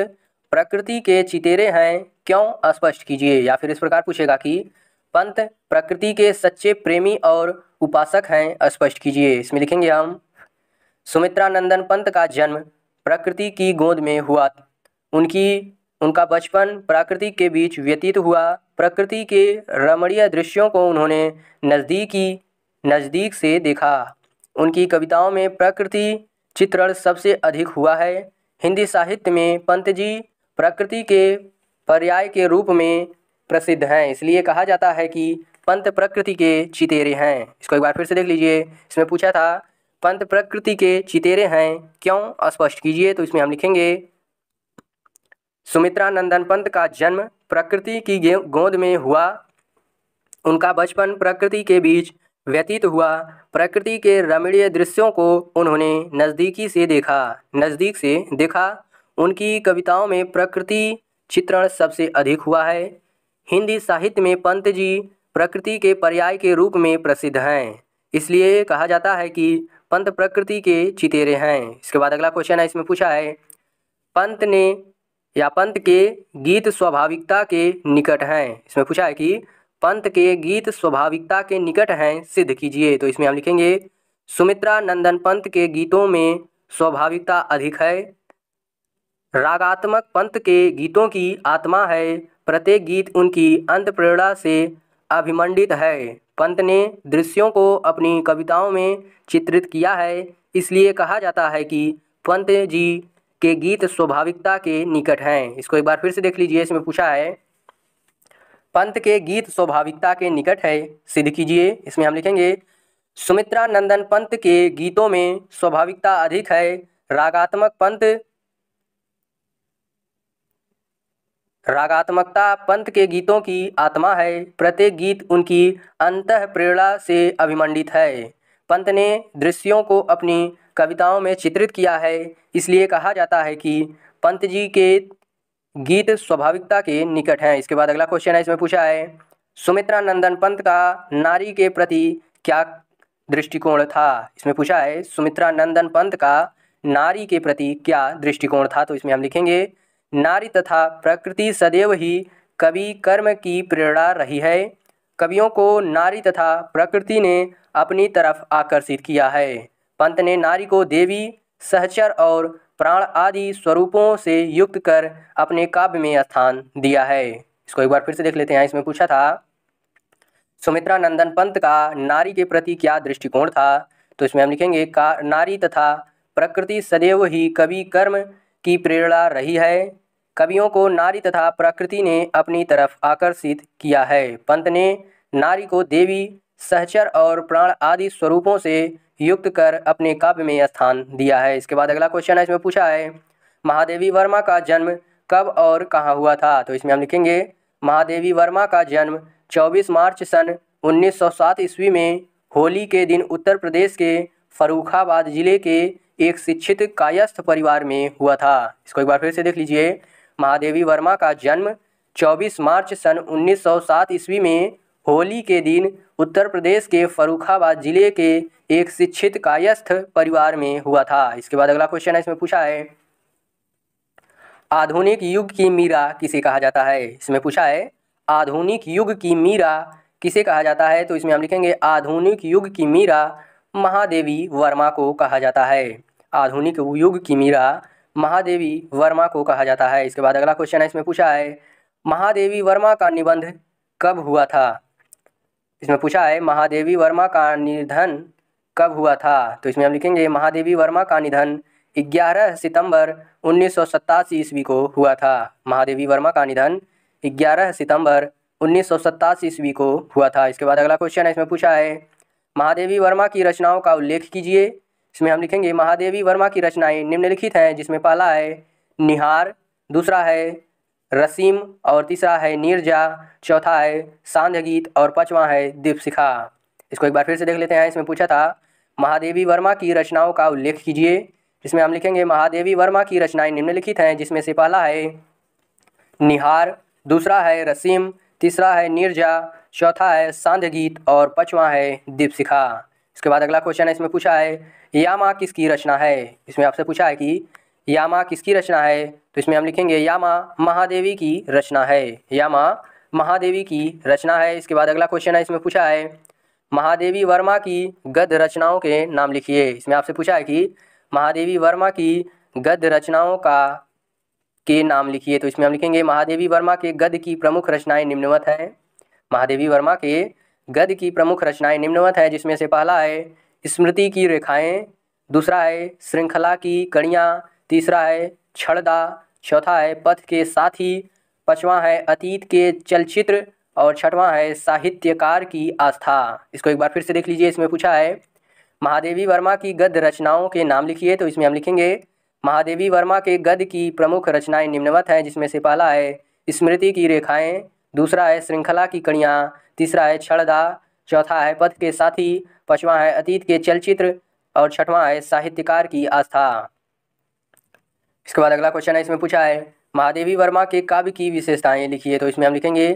प्रकृति के चितेरे हैं क्यों स्पष्ट कीजिए या फिर इस प्रकार पूछेगा कि पंत प्रकृति के सच्चे प्रेमी और उपासक हैं स्पष्ट कीजिए इसमें लिखेंगे हम सुमित्रा नंदन पंत का जन्म प्रकृति की गोद में हुआ उनकी उनका बचपन प्रकृति के बीच व्यतीत हुआ प्रकृति के रमणीय दृश्यों को उन्होंने नज़दीकी नज़दीक से देखा उनकी कविताओं में प्रकृति चित्रण सबसे अधिक हुआ है हिंदी साहित्य में पंत जी प्रकृति के पर्याय के रूप में प्रसिद्ध हैं इसलिए कहा जाता है कि पंत प्रकृति के चितेरे हैं इसको एक बार फिर से देख लीजिए इसमें पूछा था पंत प्रकृति के चितेरे हैं क्यों स्पष्ट कीजिए तो इसमें हम लिखेंगे सुमित्रा नंदन पंत का जन्म प्रकृति की गोद में हुआ उनका बचपन प्रकृति के बीच व्यतीत हुआ प्रकृति के रमणीय दृश्यों को उन्होंने नज़दीकी से देखा नज़दीक से देखा उनकी कविताओं में प्रकृति चित्रण सबसे अधिक हुआ है हिंदी साहित्य में पंत जी प्रकृति के पर्याय के रूप में प्रसिद्ध हैं इसलिए कहा जाता है कि पंत प्रकृति के चितेरे हैं इसके बाद अगला क्वेश्चन है इसमें पूछा है पंत ने या पंत के गीत स्वाभाविकता के निकट हैं इसमें पूछा है कि पंत के गीत स्वाभाविकता के निकट हैं सिद्ध कीजिए तो इसमें हम लिखेंगे सुमित्रा नंदन पंत के गीतों में स्वाभाविकता अधिक है रागात्मक पंथ के गीतों की आत्मा है प्रत्येक गीत उनकी अंत प्रेरणा से अभिमंडित है पंत ने दृश्यों को अपनी कविताओं में चित्रित किया है इसलिए कहा जाता है कि पंत जी के गीत स्वाभाविकता के निकट हैं इसको एक बार फिर से देख लीजिए इसमें पूछा है पंत के गीत स्वाभाविकता के निकट है सिद्ध कीजिए इसमें हम लिखेंगे सुमित्रा नंदन पंत के गीतों में स्वाभाविकता अधिक है रागात्मक पंत रागात्मकता पंत के गीतों की आत्मा है प्रत्येक गीत उनकी अंत प्रेरणा से अभिमंडित है पंत ने दृश्यों को अपनी कविताओं में चित्रित किया है इसलिए कहा जाता है कि पंत जी के गीत स्वाभाविकता के निकट हैं इसके बाद अगला क्वेश्चन है इसमें पूछा है सुमित्रा नंदन पंत का नारी के प्रति क्या दृष्टिकोण था इसमें पूछा है सुमित्रा नंदन पंत का नारी के प्रति क्या दृष्टिकोण था तो इसमें हम लिखेंगे नारी तथा प्रकृति सदैव ही कवि कर्म की प्रेरणा रही है कवियों को नारी तथा प्रकृति ने अपनी तरफ आकर्षित किया है पंत ने नारी को देवी सहचर और प्राण आदि स्वरूपों से युक्त कर अपने काव्य में स्थान दिया है इसको एक बार फिर से देख लेते हैं इसमें पूछा था सुमित्रा नंदन पंत का नारी के प्रति क्या दृष्टिकोण था तो इसमें हम लिखेंगे का नारी तथा प्रकृति सदैव ही कवि कर्म की प्रेरणा रही है कवियों को नारी तथा प्रकृति ने अपनी तरफ आकर्षित किया है पंत ने नारी को देवी सहचर और प्राण आदि स्वरूपों से युक्त कर अपने काव्य में स्थान दिया है इसके बाद अगला क्वेश्चन है इसमें पूछा है महादेवी वर्मा का जन्म कब और कहाँ हुआ था तो इसमें हम लिखेंगे महादेवी वर्मा का जन्म 24 मार्च सन 1907 ईस्वी में होली के दिन उत्तर प्रदेश के फरुखाबाद जिले के एक शिक्षित कायस्थ परिवार में हुआ था इसको एक बार फिर से देख लीजिए महादेवी वर्मा का जन्म 24 मार्च सन 1907 ईस्वी में होली के दिन उत्तर प्रदेश के फरुखाबाद जिले के एक शिक्षित कायस्थ परिवार में हुआ था इसके बाद अगला क्वेश्चन है इसमें पूछा है आधुनिक युग की मीरा किसे कहा जाता है इसमें पूछा है आधुनिक युग की मीरा किसे कहा जाता है तो इसमें हम लिखेंगे आधुनिक युग की मीरा महादेवी वर्मा को कहा जाता है आधुनिक युग की मीरा महादेवी वर्मा को कहा जाता है इसके बाद अगला क्वेश्चन है इसमें पूछा है महादेवी वर्मा का निबंध कब हुआ था इसमें पूछा है महादेवी वर्मा का निधन कब हुआ था तो इसमें हम लिखेंगे महादेवी वर्मा का निधन 11 सितंबर उन्नीस ईस्वी को हुआ था महादेवी वर्मा का निधन 11 सितंबर उन्नीस ईस्वी को हुआ था इसके बाद अगला क्वेश्चन है इसमें पूछा है महादेवी वर्मा की रचनाओं का उल्लेख कीजिए इसमें हम लिखेंगे महादेवी वर्मा की रचनाएं निम्नलिखित हैं जिसमें पहला है निहार दूसरा है रसीम और तीसरा है नीरजा चौथा है सांझ गीत और पांचवा है दीपशिखा इसको एक बार फिर से देख लेते हैं इसमें पूछा था महादेवी वर्मा की रचनाओं का उल्लेख कीजिए इसमें हम लिखेंगे महादेवी वर्मा की रचनाएं निम्नलिखित हैं जिसमें से पहला है निहार दूसरा है रसीम तीसरा है नीरजा चौथा है सांझ गीत और पांचवा है दीपशिखा इसके बाद अगला क्वेश्चन है इसमें पूछा है यामा किसकी रचना है इसमें आपसे पूछा है कि यामा किसकी रचना है तो इसमें हम लिखेंगे यामा महादेवी की रचना है यामा महादेवी की रचना है इसके बाद अगला क्वेश्चन है इसमें पूछा है महादेवी वर्मा की गद्य रचनाओं के नाम लिखिए इसमें आपसे पूछा है कि महादेवी वर्मा की गद्य रचनाओं का के नाम लिखिए तो इसमें हम लिखेंगे महादेवी वर्मा के गद्य की प्रमुख रचनाएं निम्नवत है महादेवी वर्मा के गद्य की प्रमुख रचनाएं निम्नवत है जिसमें से पहला है स्मृति की रेखाएं दूसरा है श्रृंखला की कड़ियाँ तीसरा है छड़दा चौथा है पथ के साथी पाँचवा है अतीत के चलचित्र और छठवां है साहित्यकार की आस्था इसको एक बार फिर से देख लीजिए इसमें पूछा है महादेवी वर्मा की गद्य रचनाओं के नाम लिखिए तो इसमें हम लिखेंगे महादेवी वर्मा के गद्य की प्रमुख रचनाएं निम्नवत हैं जिसमें से पहला है स्मृति की रेखाएं दूसरा है श्रृंखला की कड़ियाँ तीसरा है छड़दा चौथा है पथ के साथी पांचवा है अतीत के चलचित्र और छठवां है साहित्यकार की आस्था इसके बाद अगला क्वेश्चन है इसमें पूछा है महादेवी वर्मा के काव्य की विशेषताएं लिखिए तो इसमें हम लिखेंगे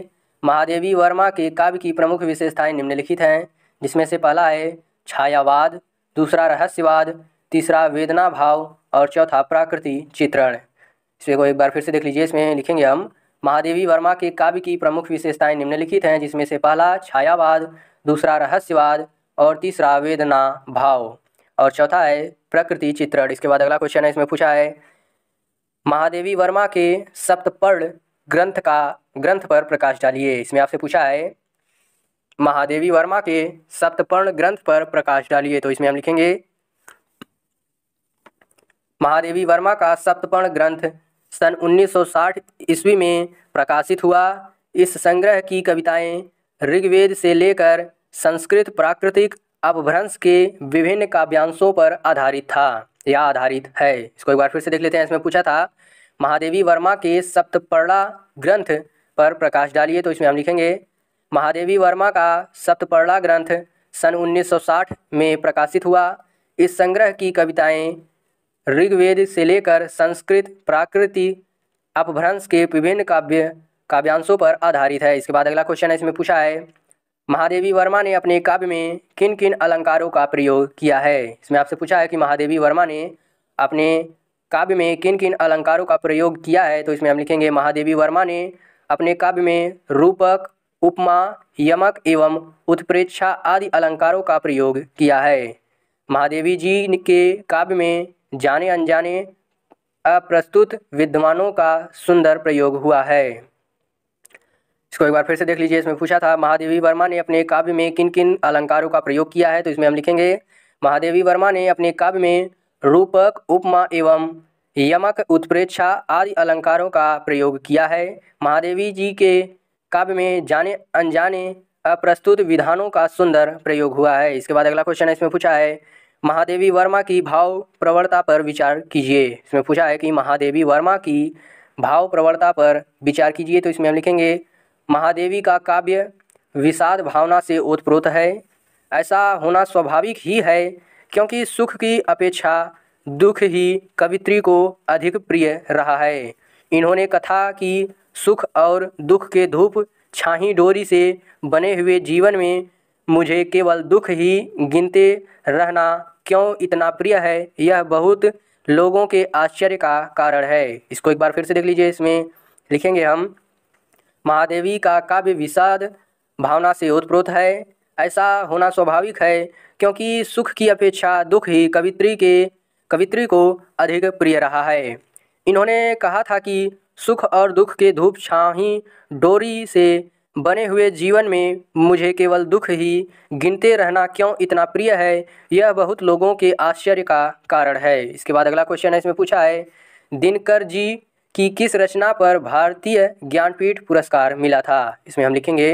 महादेवी वर्मा के काव्य की प्रमुख विशेषताएं निम्नलिखित हैं जिसमें से पहला है छायावाद दूसरा रहस्यवाद तीसरा वेदना भाव और चौथा प्राकृति चित्रण इसमें को एक बार फिर से देख लीजिए इसमें लिखेंगे हम महादेवी वर्मा के काव्य की प्रमुख विशेषताएं निम्नलिखित हैं जिसमें से पहला छायावाद दूसरा रहस्यवाद और तीसरा वेदना भाव और चौथा है प्रकृति चित्रण इसके बाद अगला क्वेश्चन है इसमें पूछा है महादेवी वर्मा के सप्तपर्ण ग्रंथ का ग्रंथ पर प्रकाश डालिए इसमें आपसे पूछा है महादेवी वर्मा के सप्तपर्ण ग्रंथ पर प्रकाश डालिए तो इसमें हम लिखेंगे महादेवी वर्मा का सप्तपर्ण ग्रंथ सन 1960 ईस्वी में प्रकाशित हुआ इस संग्रह की कविताएं ऋग्वेद से लेकर संस्कृत प्राकृतिक अपभ्रंश के विभिन्न काव्यांशों पर आधारित था या आधारित है इसको एक बार फिर से देख लेते हैं इसमें पूछा था महादेवी वर्मा के सप्तपर्णा ग्रंथ पर प्रकाश डालिए तो इसमें हम लिखेंगे महादेवी वर्मा का सप्तपर्णा ग्रंथ सन 1960 में प्रकाशित हुआ इस संग्रह की कविताएं ऋग्वेद से लेकर संस्कृत प्राकृति अपभ्रंश के विभिन्न काव्य काव्यांशों पर आधारित है इसके बाद अगला क्वेश्चन है इसमें पूछा है महादेवी वर्मा ने अपने काव्य में किन किन अलंकारों का प्रयोग किया है इसमें आपसे पूछा है कि महादेवी वर्मा ने अपने काव्य में किन किन अलंकारों का प्रयोग किया है तो इसमें हम लिखेंगे महादेवी वर्मा ने अपने काव्य में रूपक उपमा यमक एवं उत्प्रेक्षा आदि अलंकारों का प्रयोग किया है महादेवी जी के काव्य में जाने अनजाने अप्रस्तुत विद्वानों का सुंदर प्रयोग हुआ है इसको एक बार फिर से देख लीजिए इसमें पूछा था महादेवी वर्मा ने अपने काव्य में किन किन अलंकारों का प्रयोग किया है तो इसमें हम लिखेंगे महादेवी वर्मा ने अपने काव्य में रूपक उपमा एवं यमक उत्प्रेक्षा आदि अलंकारों का प्रयोग किया है महादेवी जी के काव्य में जाने अनजाने अप्रस्तुत विधानों का सुंदर प्रयोग हुआ है इसके बाद अगला क्वेश्चन है इसमें पूछा है महादेवी वर्मा की भाव प्रवणता पर विचार कीजिए इसमें पूछा है कि महादेवी वर्मा की भाव प्रवणता पर विचार कीजिए तो इसमें हम लिखेंगे महादेवी का काव्य विषाद भावना से ओतप्रोत है ऐसा होना स्वाभाविक ही है क्योंकि सुख की अपेक्षा दुख ही कवित्री को अधिक प्रिय रहा है इन्होंने कथा की सुख और दुख के धूप छाही डोरी से बने हुए जीवन में मुझे केवल दुख ही गिनते रहना क्यों इतना प्रिय है यह बहुत लोगों के आश्चर्य का कारण है इसको एक बार फिर से देख लीजिए इसमें लिखेंगे हम महादेवी का काव्य विषाद भावना से उत्प्रोत है ऐसा होना स्वाभाविक है क्योंकि सुख की अपेक्षा दुख ही कवित्री के कवित्री को अधिक प्रिय रहा है इन्होंने कहा था कि सुख और दुख के धूप छाही डोरी से बने हुए जीवन में मुझे केवल दुख ही गिनते रहना क्यों इतना प्रिय है यह बहुत लोगों के आश्चर्य का कारण है इसके बाद अगला क्वेश्चन है इसमें पूछा है दिनकर जी की किस रचना पर भारतीय ज्ञानपीठ पुरस्कार मिला था इसमें हम लिखेंगे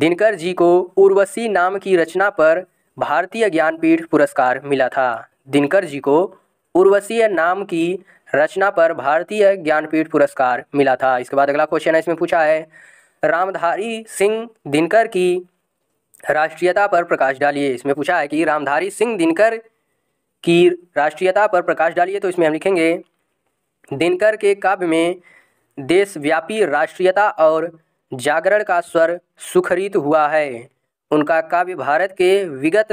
दिनकर जी को उर्वशी नाम की रचना पर भारतीय ज्ञानपीठ पुरस्कार मिला था दिनकर जी को उर्वशीय नाम की रचना पर भारतीय ज्ञानपीठ पुरस्कार मिला था इसके बाद अगला क्वेश्चन है इसमें पूछा है रामधारी सिंह दिनकर की राष्ट्रीयता पर प्रकाश डालिए इसमें पूछा है कि रामधारी सिंह दिनकर की राष्ट्रीयता पर प्रकाश डालिए तो इसमें हम लिखेंगे दिनकर के काव्य में देशव्यापी राष्ट्रीयता और जागरण का स्वर सुखरित हुआ है उनका काव्य भारत के विगत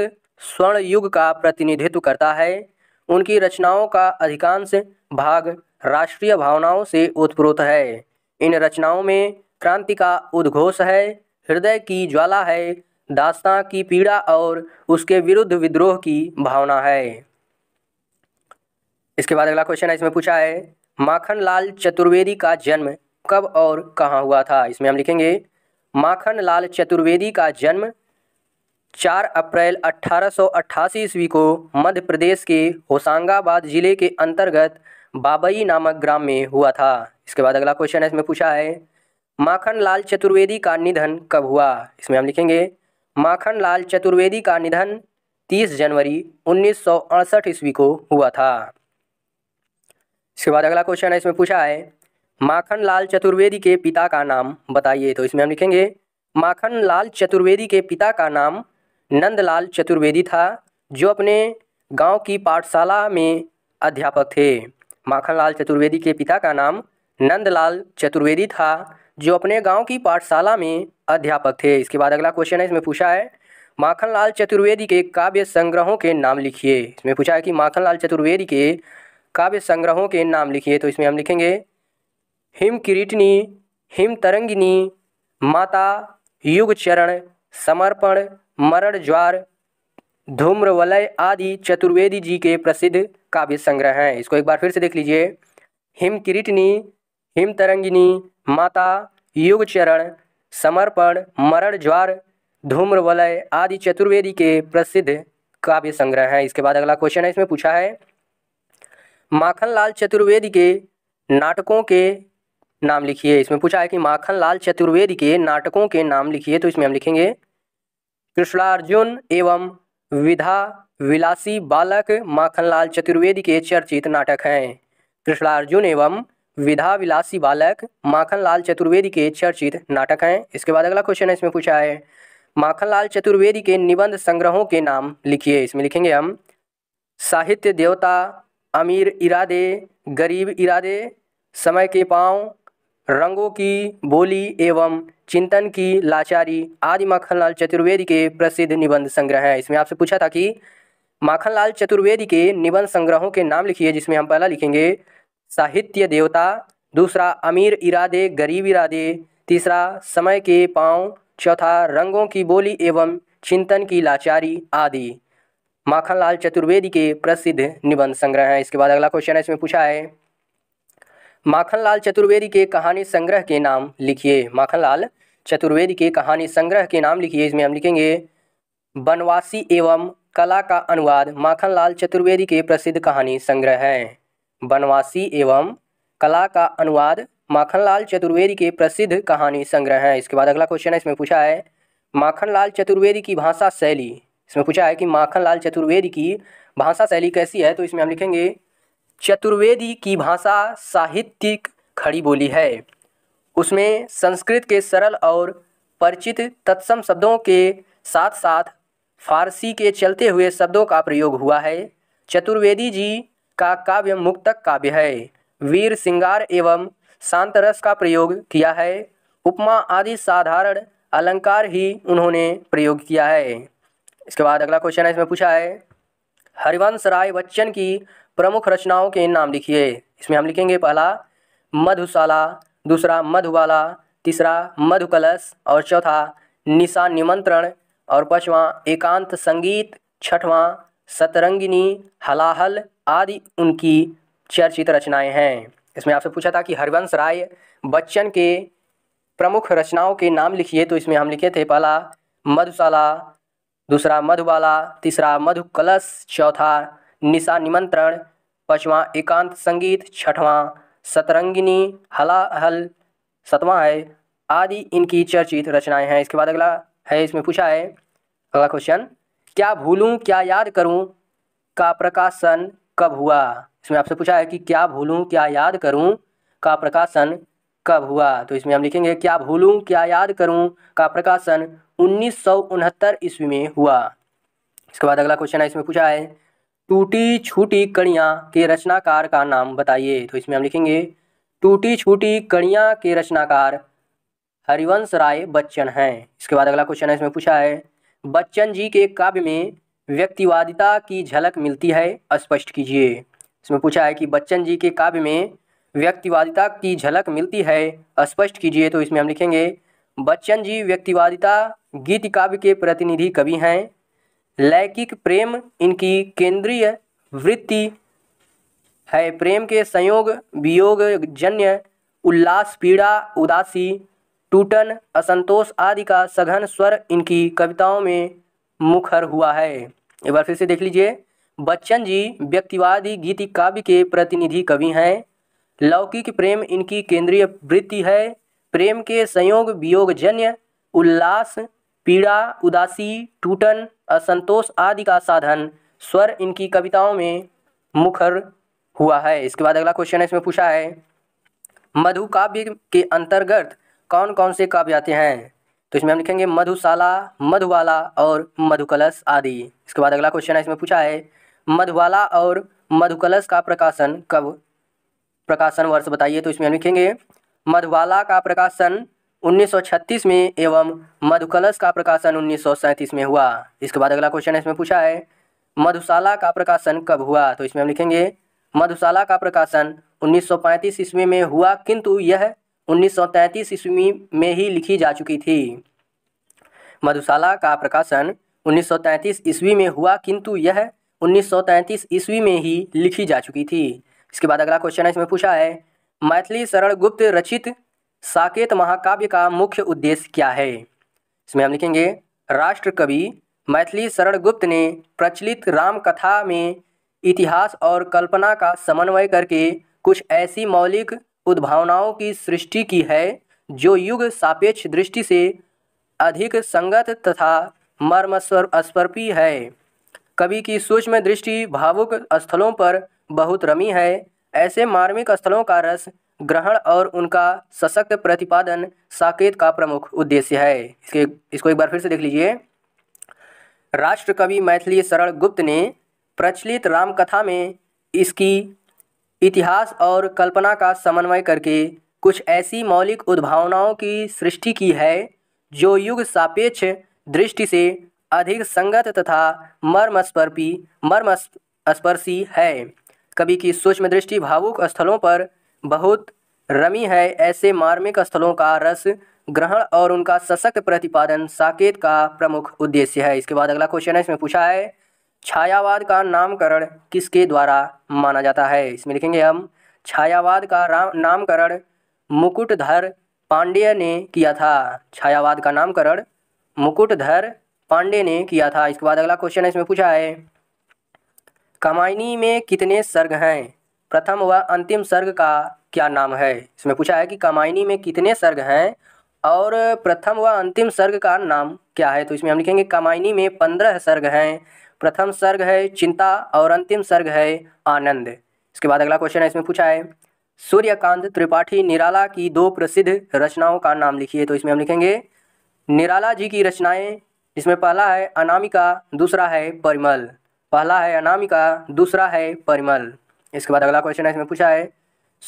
स्वर्ण युग का प्रतिनिधित्व करता है उनकी रचनाओं का अधिकांश भाग राष्ट्रीय भावनाओं से उत्प्रोत है इन रचनाओं में क्रांति का उद्घोष है हृदय की ज्वाला है दास्ता की पीड़ा और उसके विरुद्ध विद्रोह की भावना है इसके बाद अगला क्वेश्चन है इसमें पूछा है माखनलाल चतुर्वेदी का जन्म कब और कहाँ हुआ था इसमें हम लिखेंगे माखनलाल चतुर्वेदी का जन्म 4 अप्रैल 1888 ईस्वी को मध्य प्रदेश के होशंगाबाद जिले के अंतर्गत बाबई नामक ग्राम में हुआ था इसके बाद अगला क्वेश्चन है इसमें पूछा है माखनलाल चतुर्वेदी का निधन कब हुआ इसमें हम लिखेंगे माखनलाल चतुर्वेदी का निधन 30 जनवरी उन्नीस ईस्वी को हुआ था इसके बाद अगला क्वेश्चन है इसमें पूछा है माखन लाल चतुर्वेदी के पिता का नाम बताइए तो इसमें हम लिखेंगे माखन लाल चतुर्वेदी के पिता का नाम नंदलाल चतुर्वेदी था जो अपने गांव की पाठशाला में अध्यापक थे माखनलाल चतुर्वेदी के पिता का नाम नंदलाल चतुर्वेदी था जो अपने गांव की पाठशाला में अध्यापक थे इसके बाद अगला क्वेश्चन है इसमें पूछा है माखनलाल चतुर्वेदी के काव्य संग्रहों के नाम लिखिए इसमें पूछा है कि माखनलाल चतुर्वेदी के काव्य संग्रहों के नाम लिखिए तो इसमें हम लिखेंगे हिम किरीटनी हिम तरंगिनी माता युग चरण समर्पण मरण ज्वार धूम्रवलय आदि चतुर्वेदी जी के प्रसिद्ध काव्य संग्रह हैं इसको एक बार फिर से देख लीजिए हिम किरीटनी हिम तरंगिनी माता युग चरण समर्पण मरण ज्वार धूम्रवलय आदि चतुर्वेदी के प्रसिद्ध काव्य संग्रह हैं इसके बाद अगला क्वेश्चन है इसमें पूछा है माखनलाल चतुर्वेदी के नाटकों के नाम लिखिए इसमें पूछा है कि माखनलाल चतुर्वेदी के नाटकों के नाम लिखिए तो इसमें हम लिखेंगे कृष्णार्जुन एवं विधा विलासी बालक माखनलाल चतुर्वेदी के चर्चित नाटक हैं कृष्णार्जुन एवं विधा विलासी बालक माखनलाल चतुर्वेदी के चर्चित नाटक हैं इसके बाद अगला क्वेश्चन है इसमें पूछा है माखनलाल चतुर्वेदी के निबंध संग्रहों के नाम लिखिए इसमें लिखेंगे हम साहित्य देवता अमीर इरादे गरीब इरादे समय के पाँव रंगों की बोली एवं चिंतन की लाचारी आदि माखनलाल चतुर्वेदी के प्रसिद्ध निबंध संग्रह हैं इसमें आपसे पूछा था कि माखनलाल चतुर्वेदी के निबंध संग्रहों के नाम लिखिए जिसमें हम पहला लिखेंगे साहित्य देवता दूसरा अमीर इरादे गरीब इरादे तीसरा समय के पाँव चौथा रंगों की बोली एवं चिंतन की लाचारी आदि माखनलाल चतुर्वेदी के प्रसिद्ध निबंध संग्रह हैं इसके बाद अगला क्वेश्चन है इसमें पूछा है माखनलाल चतुर्वेदी के कहानी संग्रह के नाम लिखिए माखनलाल चतुर्वेदी के कहानी संग्रह के नाम लिखिए इसमें हम लिखेंगे बनवासी एवं कला का अनुवाद माखनलाल चतुर्वेदी के प्रसिद्ध कहानी संग्रह हैं बनवासी एवं कला का अनुवाद माखनलाल चतुर्वेदी के प्रसिद्ध कहानी संग्रह हैं इसके बाद अगला क्वेश्चन है इसमें पूछा है माखनलाल चतुर्वेदी की भाषा शैली इसमें पूछा है कि माखन लाल चतुर्वेदी की भाषा शैली कैसी है तो इसमें हम लिखेंगे चतुर्वेदी की भाषा साहित्यिक खड़ी बोली है उसमें संस्कृत के सरल और परिचित तत्सम शब्दों के साथ साथ फारसी के चलते हुए शब्दों का प्रयोग हुआ है चतुर्वेदी जी का काव्य मुक्तक काव्य है वीर सिंगार एवं शांतरस का प्रयोग किया है उपमा आदि साधारण अलंकार ही उन्होंने प्रयोग किया है इसके बाद अगला क्वेश्चन है इसमें पूछा है हरिवंश राय बच्चन की प्रमुख रचनाओं के नाम लिखिए इसमें हम लिखेंगे पहला मधुशाला दूसरा मधुबाला तीसरा मधुकलश और चौथा निशा निमंत्रण और पांचवा एकांत संगीत छठवा सतरंगिनी हलाहल आदि उनकी चर्चित रचनाएं हैं इसमें आपसे पूछा था कि हरिवंश राय बच्चन के प्रमुख रचनाओं के नाम लिखिए तो इसमें हम लिखे थे पहला मधुशाला दूसरा मधुबाला तीसरा मधु कलश चौथा निशा निमंत्रण पांचवा एकांत संगीत छठवां सतरंगिनी हला हल सतवां है आदि इनकी चर्चित रचनाएं हैं इसके बाद अगला है इसमें पूछा है अगला क्वेश्चन क्या भूलूं क्या याद करूं का प्रकाशन कब हुआ इसमें आपसे पूछा है कि क्या भूलूं क्या याद करूं का प्रकाशन कब हुआ तो इसमें हम लिखेंगे क्या भूलूं क्या याद करूं का प्रकाशन उन्नीस ईस्वी में हुआ इसके बाद अगला क्वेश्चन है इसमें पूछा है टूटी छूटी कड़ियाँ के रचनाकार का नाम बताइए तो इसमें हम लिखेंगे टूटी छूटी कड़ियाँ के रचनाकार हरिवंश राय बच्चन हैं इसके बाद अगला क्वेश्चन है इसमें पूछा है बच्चन जी के काव्य में व्यक्तिवादिता की झलक मिलती है स्पष्ट कीजिए इसमें पूछा है कि बच्चन जी के काव्य में व्यक्तिवादिता की झलक मिलती है स्पष्ट कीजिए तो इसमें हम लिखेंगे बच्चन जी व्यक्तिवादिता गीत काव्य के प्रतिनिधि कवि हैं लैकिक प्रेम इनकी केंद्रीय वृत्ति है प्रेम के संयोग वियोग जन्य उल्लास पीड़ा उदासी टूटन असंतोष आदि का सघन स्वर इनकी कविताओं में मुखर हुआ है एक बार फिर से देख लीजिए बच्चन जी व्यक्तिवादी गीति काव्य के प्रतिनिधि कवि हैं लौकिक प्रेम इनकी केंद्रीय वृत्ति है प्रेम के संयोग वियोग जन्य उल्लास पीड़ा उदासी टूटन असंतोष आदि का साधन स्वर इनकी कविताओं में मुखर हुआ है इसके बाद अगला क्वेश्चन है इसमें पूछा है मधु काव्य के अंतर्गत कौन कौन से काव्य आते हैं तो इसमें हम लिखेंगे मधुशाला मधुवाला और मधुकलश आदि इसके बाद अगला क्वेश्चन है इसमें पूछा है मधुवाला और मधुकलश का प्रकाशन कब प्रकाशन वर्ष बताइए तो इसमें हम लिखेंगे मधुवाला का प्रकाशन 1936 में एवं मधुकलश का प्रकाशन उन्नीस में हुआ इसके बाद अगला क्वेश्चन इसमें पूछा है मधुशाला का प्रकाशन कब हुआ तो इसमें हम लिखेंगे मधुशाला का प्रकाशन उन्नीस ईस्वी में हुआ किंतु यह 1933 ईस्वी में ही लिखी जा चुकी थी मधुशाला का प्रकाशन उन्नीस ईस्वी में हुआ किंतु यह 1933 ईस्वी में ही लिखी जा चुकी थी इसके बाद अगला क्वेश्चन है इसमें पूछा है मैथिली शरण गुप्त रचित साकेत महाकाव्य का मुख्य उद्देश्य क्या है इसमें हम लिखेंगे राष्ट्र कवि मैथिली शरण गुप्त ने प्रचलित रामकथा में इतिहास और कल्पना का समन्वय करके कुछ ऐसी मौलिक उद्भावनाओं की सृष्टि की है जो युग सापेक्ष दृष्टि से अधिक संगत तथा मर्मस्वर्पी है कवि की सूक्ष्म दृष्टि भावुक स्थलों पर बहुत रमी है ऐसे मार्मिक स्थलों का रस ग्रहण और उनका सशक्त प्रतिपादन साकेत का प्रमुख उद्देश्य है इसके इसको एक बार फिर से देख लीजिए राष्ट्र कवि मैथिली सरल गुप्त ने प्रचलित रामकथा में इसकी इतिहास और कल्पना का समन्वय करके कुछ ऐसी मौलिक उद्भावनाओं की सृष्टि की है जो युग सापेक्ष दृष्टि से अधिक संगत तथा मर्मस्पर्पी मर्मस्पर्शी है कवि की सूक्ष्म दृष्टि भावुक स्थलों पर बहुत रमी है ऐसे मार्मिक स्थलों का रस ग्रहण और उनका सशक्त प्रतिपादन साकेत का प्रमुख उद्देश्य है इसके बाद अगला क्वेश्चन है इसमें पूछा है छायावाद का नामकरण किसके द्वारा माना जाता है इसमें लिखेंगे हम छायावाद का नामकरण मुकुटधर पांडे ने किया था छायावाद का नामकरण मुकुटधर पांडे ने किया था इसके बाद अगला क्वेश्चन है इसमें पूछा है कमाइनी में कितने सर्ग हैं प्रथम व अंतिम सर्ग का क्या नाम है इसमें पूछा है कि कामायनी में कितने सर्ग हैं और प्रथम व अंतिम सर्ग का नाम क्या है तो इसमें हम लिखेंगे कामायनी में पंद्रह सर्ग हैं प्रथम सर्ग है चिंता और अंतिम सर्ग है आनंद इसके बाद अगला क्वेश्चन है इसमें पूछा है सूर्यकांत त्रिपाठी निराला की दो प्रसिद्ध रचनाओं का नाम लिखिए तो इसमें हम लिखेंगे निराला जी की रचनाएं इसमें पहला है अनामिका दूसरा है परिमल पहला है अनामिका दूसरा है परिमल इसके बाद अगला क्वेश्चन है इसमें पूछा है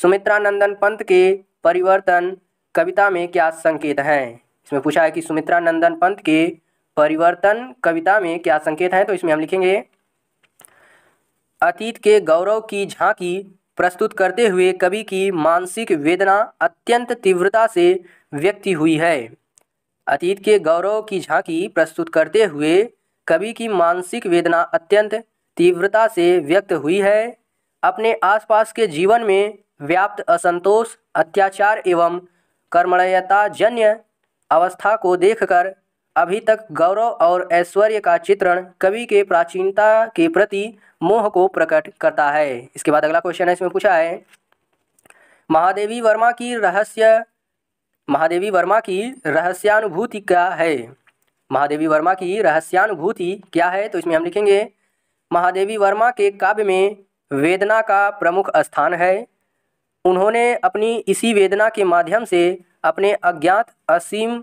सुमित्रा नंदन पंत के परिवर्तन कविता में क्या संकेत हैं इसमें पूछा है कि सुमित्रा नंदन पंत के परिवर्तन कविता में क्या संकेत हैं तो इसमें हम लिखेंगे अतीत के गौरव की झांकी प्रस्तुत करते हुए कवि की मानसिक वेदना अत्यंत तीव्रता से व्यक्ति हुई है अतीत के गौरव की झांकी प्रस्तुत करते हुए कवि की मानसिक वेदना अत्यंत तीव्रता से व्यक्त हुई है अपने आसपास के जीवन में व्याप्त असंतोष अत्याचार एवं कर्मणयता जन्य अवस्था को देखकर अभी तक गौरव और ऐश्वर्य का चित्रण कवि के प्राचीनता के प्रति मोह को प्रकट करता है इसके बाद अगला क्वेश्चन है इसमें पूछा है महादेवी वर्मा की रहस्य महादेवी वर्मा की रहस्यानुभूति क्या है महादेवी वर्मा की रहस्यानुभूति क्या है तो इसमें हम लिखेंगे महादेवी वर्मा के काव्य में वेदना का प्रमुख स्थान है उन्होंने अपनी इसी वेदना के माध्यम से अपने अज्ञात असीम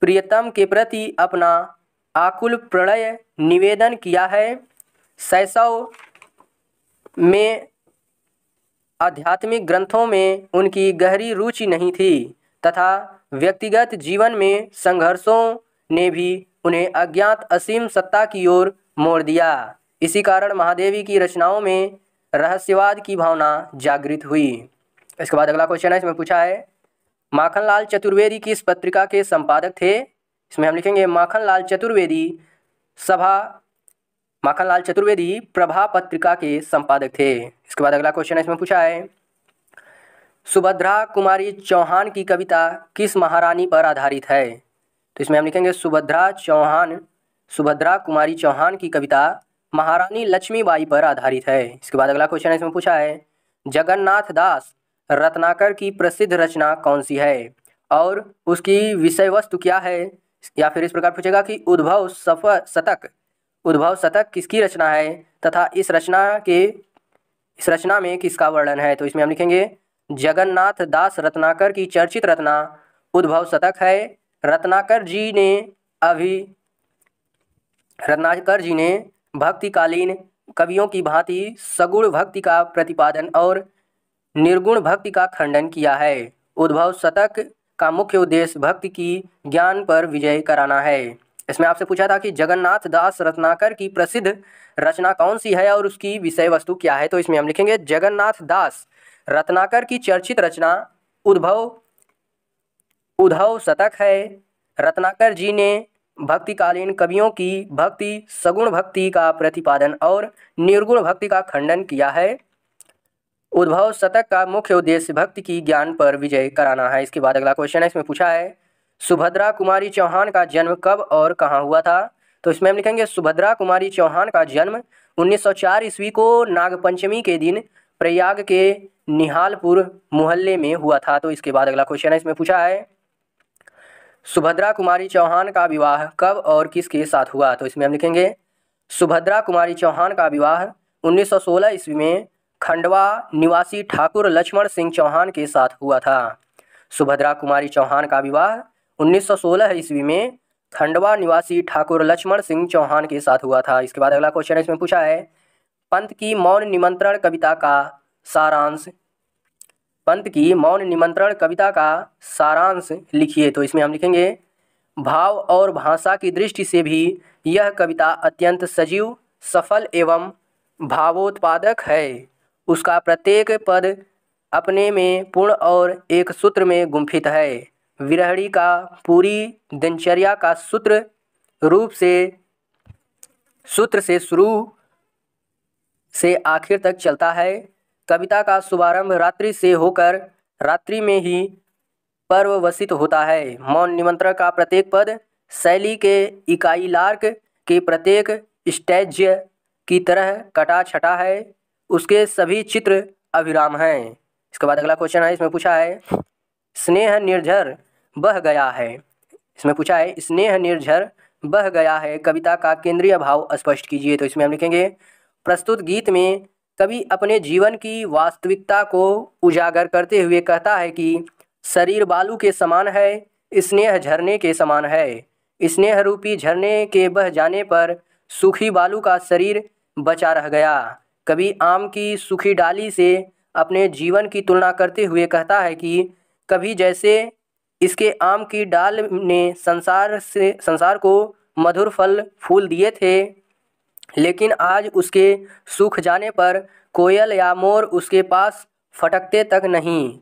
प्रियतम के प्रति अपना आकुल प्रणय निवेदन किया है शैशव में आध्यात्मिक ग्रंथों में उनकी गहरी रुचि नहीं थी तथा व्यक्तिगत जीवन में संघर्षों ने भी उन्हें अज्ञात असीम सत्ता की ओर मोड़ दिया इसी कारण महादेवी की रचनाओं में रहस्यवाद की भावना जागृत हुई इसके बाद अगला क्वेश्चन है इसमें पूछा है माखनलाल चतुर्वेदी किस पत्रिका के संपादक थे इसमें हम लिखेंगे माखनलाल चतुर्वेदी सभा माखनलाल चतुर्वेदी प्रभा पत्रिका के संपादक थे इसके बाद अगला क्वेश्चन है इसमें पूछा है सुभद्रा कुमारी चौहान की कविता किस महारानी पर आधारित है तो इसमें हम लिखेंगे सुभद्रा चौहान सुभद्रा कुमारी चौहान की कविता महारानी लक्ष्मीबाई पर आधारित है इसके बाद अगला क्वेश्चन इसमें पूछा है जगन्नाथ दास रत्नाकर की प्रसिद्ध रचना कौन सी है और उसकी विषय वस्तु क्या है या फिर इस प्रकार पूछेगा कि उद्भव सफ शतक उद्भव शतक किसकी रचना है तथा इस रचना के इस रचना में किसका वर्णन है तो इसमें हम लिखेंगे जगन्नाथ दास रत्नाकर की चर्चित रचना उद्भव शतक है रत्नाकर जी ने अभी रत्नाकर जी ने भक्तिकालीन कवियों की भांति सगुण भक्ति का प्रतिपादन और निर्गुण भक्ति का खंडन किया है उद्भव शतक का मुख्य उद्देश्य भक्ति की ज्ञान पर विजय कराना है इसमें आपसे पूछा था कि जगन्नाथ दास रत्नाकर की प्रसिद्ध रचना कौन सी है और उसकी विषय वस्तु क्या है तो इसमें हम लिखेंगे जगन्नाथ दास रत्नाकर की चर्चित रचना उद्भव उद्धव शतक है रत्नाकर जी ने भक्तिकालीन कवियों की भक्ति सगुण भक्ति का प्रतिपादन और निर्गुण भक्ति का खंडन किया है उद्भव शतक का मुख्य उद्देश्य भक्ति की ज्ञान पर विजय कराना है इसके बाद अगला क्वेश्चन है इसमें पूछा है सुभद्रा कुमारी चौहान का जन्म कब और कहाँ हुआ था तो इसमें हम लिखेंगे सुभद्रा कुमारी चौहान का जन्म 1904 ईस्वी को नागपंचमी के दिन प्रयाग के निहालपुर मोहल्ले में हुआ था तो इसके बाद अगला क्वेश्चन है इसमें पूछा है सुभद्रा कुमारी चौहान का विवाह कब और किसके साथ हुआ तो इसमें हम लिखेंगे सुभद्रा कुमारी चौहान का विवाह 1916 ईस्वी में खंडवा निवासी ठाकुर लक्ष्मण सिंह चौहान के साथ हुआ था सुभद्रा कुमारी चौहान का विवाह 1916 ईस्वी में खंडवा निवासी ठाकुर लक्ष्मण सिंह चौहान के साथ हुआ था इसके बाद अगला क्वेश्चन इसमें पूछा है पंत की मौन निमंत्रण कविता का सारांश पंत की मौन निमंत्रण कविता का सारांश लिखिए तो इसमें हम लिखेंगे भाव और भाषा की दृष्टि से भी यह कविता अत्यंत सजीव सफल एवं भावोत्पादक है उसका प्रत्येक पद अपने में पूर्ण और एक सूत्र में गुम्फित है विरहड़ी का पूरी दिनचर्या का सूत्र रूप से सूत्र से शुरू से आखिर तक चलता है कविता का शुभारंभ रात्रि से होकर रात्रि में ही पर्व वसित होता है मौन निमंत्रण का प्रत्येक पद शैली के इकाई लार्क के प्रत्येक स्टैज्य की तरह कटा छटा है उसके सभी चित्र अभिराम हैं इसके बाद अगला क्वेश्चन है इसमें पूछा है स्नेह निर्झर बह गया है इसमें पूछा है स्नेह निर्झर बह गया है कविता का केंद्रीय भाव स्पष्ट कीजिए तो इसमें हम लिखेंगे प्रस्तुत गीत में कवि अपने जीवन की वास्तविकता को उजागर करते हुए कहता है कि शरीर बालू के समान है स्नेह झरने के समान है स्नेह रूपी झरने के बह जाने पर सूखी बालू का शरीर बचा रह गया कवि आम की सूखी डाली से अपने जीवन की तुलना करते हुए कहता है कि कभी जैसे इसके आम की डाल ने संसार से संसार को मधुर फल फूल दिए थे लेकिन आज उसके सूख जाने पर कोयल या मोर उसके पास फटकते तक नहीं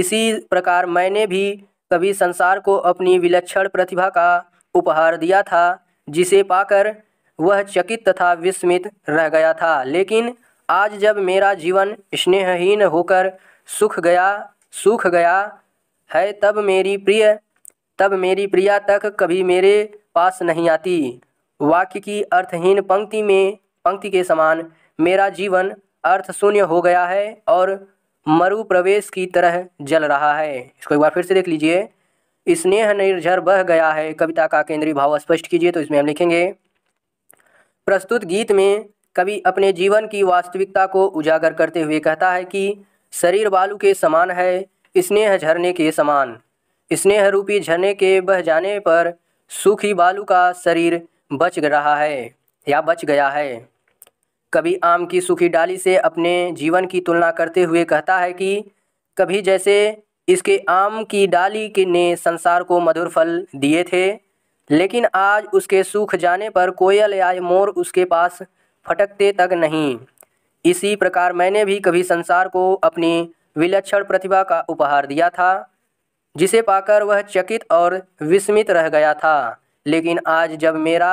इसी प्रकार मैंने भी कभी संसार को अपनी विलक्षण प्रतिभा का उपहार दिया था जिसे पाकर वह चकित तथा विस्मित रह गया था लेकिन आज जब मेरा जीवन स्नेहहीन होकर सुख गया सूख गया है तब मेरी प्रिय तब मेरी प्रिया तक कभी मेरे पास नहीं आती वाक्य की अर्थहीन पंक्ति में पंक्ति के समान मेरा जीवन अर्थ शून्य हो गया है और मरु प्रवेश की तरह जल रहा है इसको एक बार फिर से देख लीजिए स्नेह निर्झर बह गया है कविता का केंद्रीय भाव स्पष्ट कीजिए तो इसमें हम लिखेंगे प्रस्तुत गीत में कवि अपने जीवन की वास्तविकता को उजागर करते हुए कहता है कि शरीर बालू के समान है स्नेह झरने के समान स्नेह रूपी झरने के बह जाने पर सूखी बालू का शरीर बच रहा है या बच गया है कभी आम की सूखी डाली से अपने जीवन की तुलना करते हुए कहता है कि कभी जैसे इसके आम की डाली के ने संसार को मधुर फल दिए थे लेकिन आज उसके सूख जाने पर कोयल या मोर उसके पास फटकते तक नहीं इसी प्रकार मैंने भी कभी संसार को अपनी विलक्षण प्रतिभा का उपहार दिया था जिसे पाकर वह चकित और विस्मित रह गया था लेकिन आज जब मेरा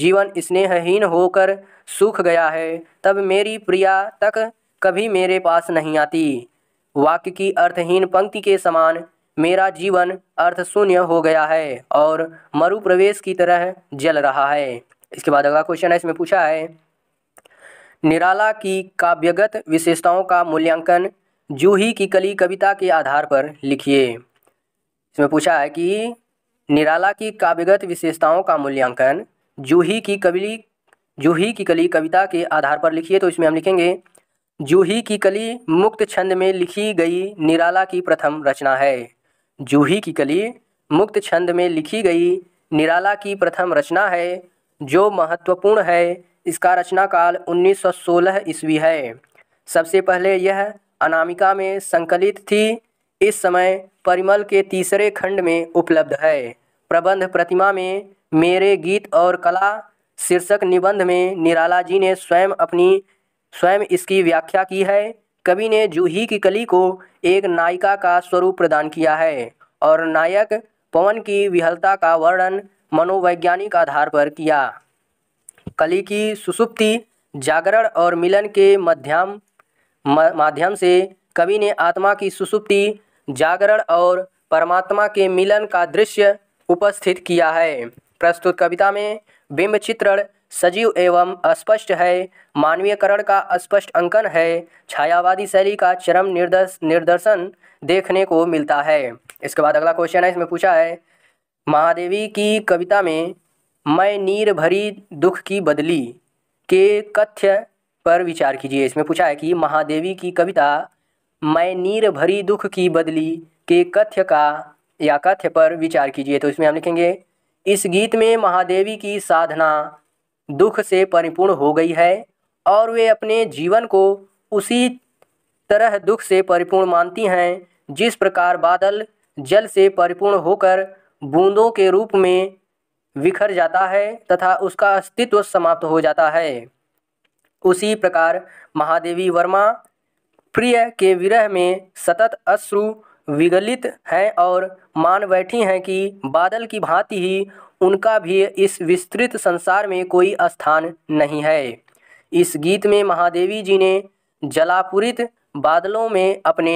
जीवन स्नेहहीन होकर सूख गया है तब मेरी प्रिया तक कभी मेरे पास नहीं आती वाक्य की अर्थहीन पंक्ति के समान मेरा जीवन अर्थ शून्य हो गया है और मरु प्रवेश की तरह जल रहा है इसके बाद अगला क्वेश्चन है इसमें पूछा है निराला की काव्यगत विशेषताओं का मूल्यांकन जूही की कली कविता के आधार पर लिखिए इसमें पूछा है कि निराला की काव्यगत विशेषताओं का मूल्यांकन जूही की कवि जूही की कली कविता के आधार पर लिखिए तो इसमें हम लिखेंगे जूही की कली मुक्त छंद में लिखी गई निराला की प्रथम रचना है जूही की कली मुक्त छंद में लिखी गई निराला की प्रथम रचना है जो महत्वपूर्ण है इसका रचना काल 1916 ईस्वी है सबसे पहले यह अनामिका में संकलित थी इस समय परिमल के तीसरे खंड में उपलब्ध है प्रबंध प्रतिमा में मेरे गीत और कला शीर्षक निबंध में निराला जी ने स्वयं अपनी स्वयं इसकी व्याख्या की है कवि ने जूही की कली को एक नायिका का स्वरूप प्रदान किया है और नायक पवन की विहलता का वर्णन मनोवैज्ञानिक आधार पर किया कली की सुसुप्ति जागरण और मिलन के मध्यम माध्यम से कवि ने आत्मा की सुसुप्ति जागरण और परमात्मा के मिलन का दृश्य उपस्थित किया है प्रस्तुत कविता में बिंब चित्रण सजीव एवं अस्पष्ट है मानवीयकरण का स्पष्ट अंकन है छायावादी शैली का चरम निर्दर्श निर्दर्शन देखने को मिलता है इसके बाद अगला क्वेश्चन है इसमें पूछा है महादेवी की कविता में मैं नीर भरी दुख की बदली के कथ्य पर विचार कीजिए इसमें पूछा है कि महादेवी की कविता मैं नीर भरी दुख की बदली के कथ्य का या कथ्य पर विचार कीजिए तो इसमें हम लिखेंगे इस गीत में महादेवी की साधना दुख से परिपूर्ण हो गई है और वे अपने जीवन को उसी तरह दुख से परिपूर्ण मानती हैं जिस प्रकार बादल जल से परिपूर्ण होकर बूंदों के रूप में विखर जाता है तथा उसका अस्तित्व समाप्त हो जाता है उसी प्रकार महादेवी वर्मा प्रिय के विरह में सतत अश्रु विगलित हैं और मान बैठी हैं कि बादल की भांति ही उनका भी इस विस्तृत संसार में कोई स्थान नहीं है इस गीत में महादेवी जी ने जलापूरित बादलों में अपने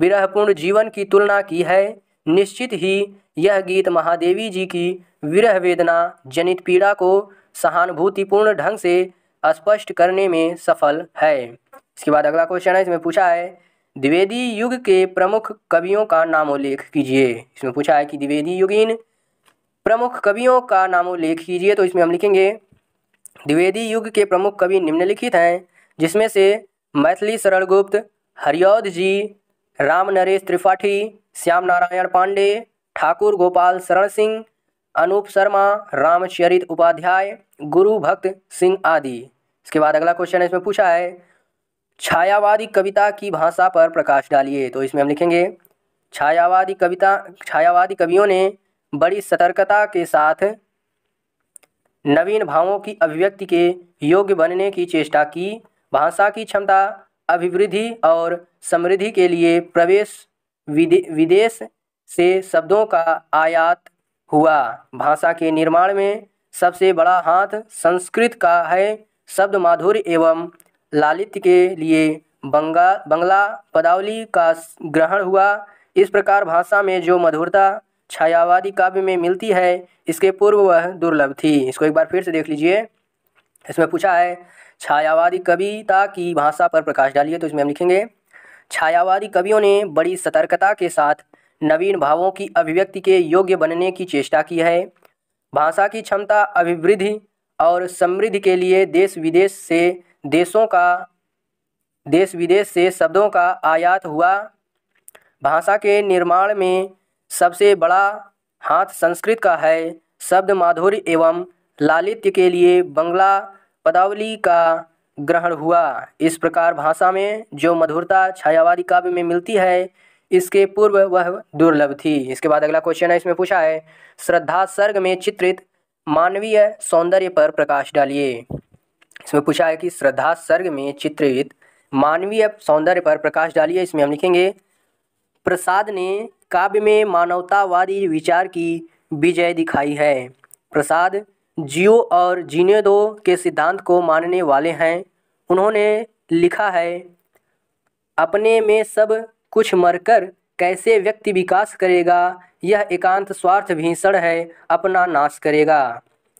विरहपूर्ण जीवन की तुलना की है निश्चित ही यह गीत महादेवी जी की विरह वेदना जनित पीड़ा को सहानुभूतिपूर्ण ढंग से स्पष्ट करने में सफल है इसके बाद अगला क्वेश्चन है इसमें पूछा है द्विवेदी युग के प्रमुख कवियों का नामोल्लेख कीजिए इसमें पूछा है कि द्विवेदी युगीन प्रमुख कवियों का नामोल्लेख कीजिए तो इसमें हम लिखेंगे द्विवेदी युग के प्रमुख कवि निम्नलिखित हैं जिसमें से मैथिली सरल गुप्त जी राम नरेश त्रिपाठी श्याम नारायण पांडे ठाकुर गोपाल शरण सिंह अनूप शर्मा रामचरित उपाध्याय गुरु भक्त सिंह आदि इसके बाद अगला क्वेश्चन इसमें पूछा है छायावादी कविता की भाषा पर प्रकाश डालिए तो इसमें हम लिखेंगे छायावादी कविता छायावादी कवियों ने बड़ी सतर्कता के साथ नवीन भावों की अभिव्यक्ति के योग्य बनने की चेष्टा की भाषा की क्षमता अभिवृद्धि और समृद्धि के लिए प्रवेश विदे, विदेश से शब्दों का आयात हुआ भाषा के निर्माण में सबसे बड़ा हाथ संस्कृत का है शब्द माधुर्य एवं लालित्य के लिए बंगा बंगला पदावली का ग्रहण हुआ इस प्रकार भाषा में जो मधुरता छायावादी काव्य में मिलती है इसके पूर्व वह दुर्लभ थी इसको एक बार फिर से देख लीजिए इसमें पूछा है छायावादी कविता की भाषा पर प्रकाश डालिए तो इसमें हम लिखेंगे छायावादी कवियों ने बड़ी सतर्कता के साथ नवीन भावों की अभिव्यक्ति के योग्य बनने की चेष्टा की है भाषा की क्षमता अभिवृद्धि और समृद्धि के लिए देश विदेश से देशों का देश विदेश से शब्दों का आयात हुआ भाषा के निर्माण में सबसे बड़ा हाथ संस्कृत का है शब्द माधुर्य एवं लालित्य के लिए बंगला पदावली का ग्रहण हुआ इस प्रकार भाषा में जो मधुरता छायावादी काव्य में मिलती है इसके पूर्व वह दुर्लभ थी इसके बाद अगला क्वेश्चन है इसमें पूछा है श्रद्धा सर्ग में चित्रित मानवीय सौंदर्य पर प्रकाश डालिए इसमें पूछा है कि श्रद्धा सर्ग में चित्रित मानवीय सौंदर्य पर प्रकाश डालिए इसमें हम लिखेंगे प्रसाद ने काव्य में मानवतावादी विचार की विजय दिखाई है प्रसाद जियो और जीने दो के सिद्धांत को मानने वाले हैं उन्होंने लिखा है अपने में सब कुछ मरकर कैसे व्यक्ति विकास करेगा यह एकांत स्वार्थ भीषण है अपना नाश करेगा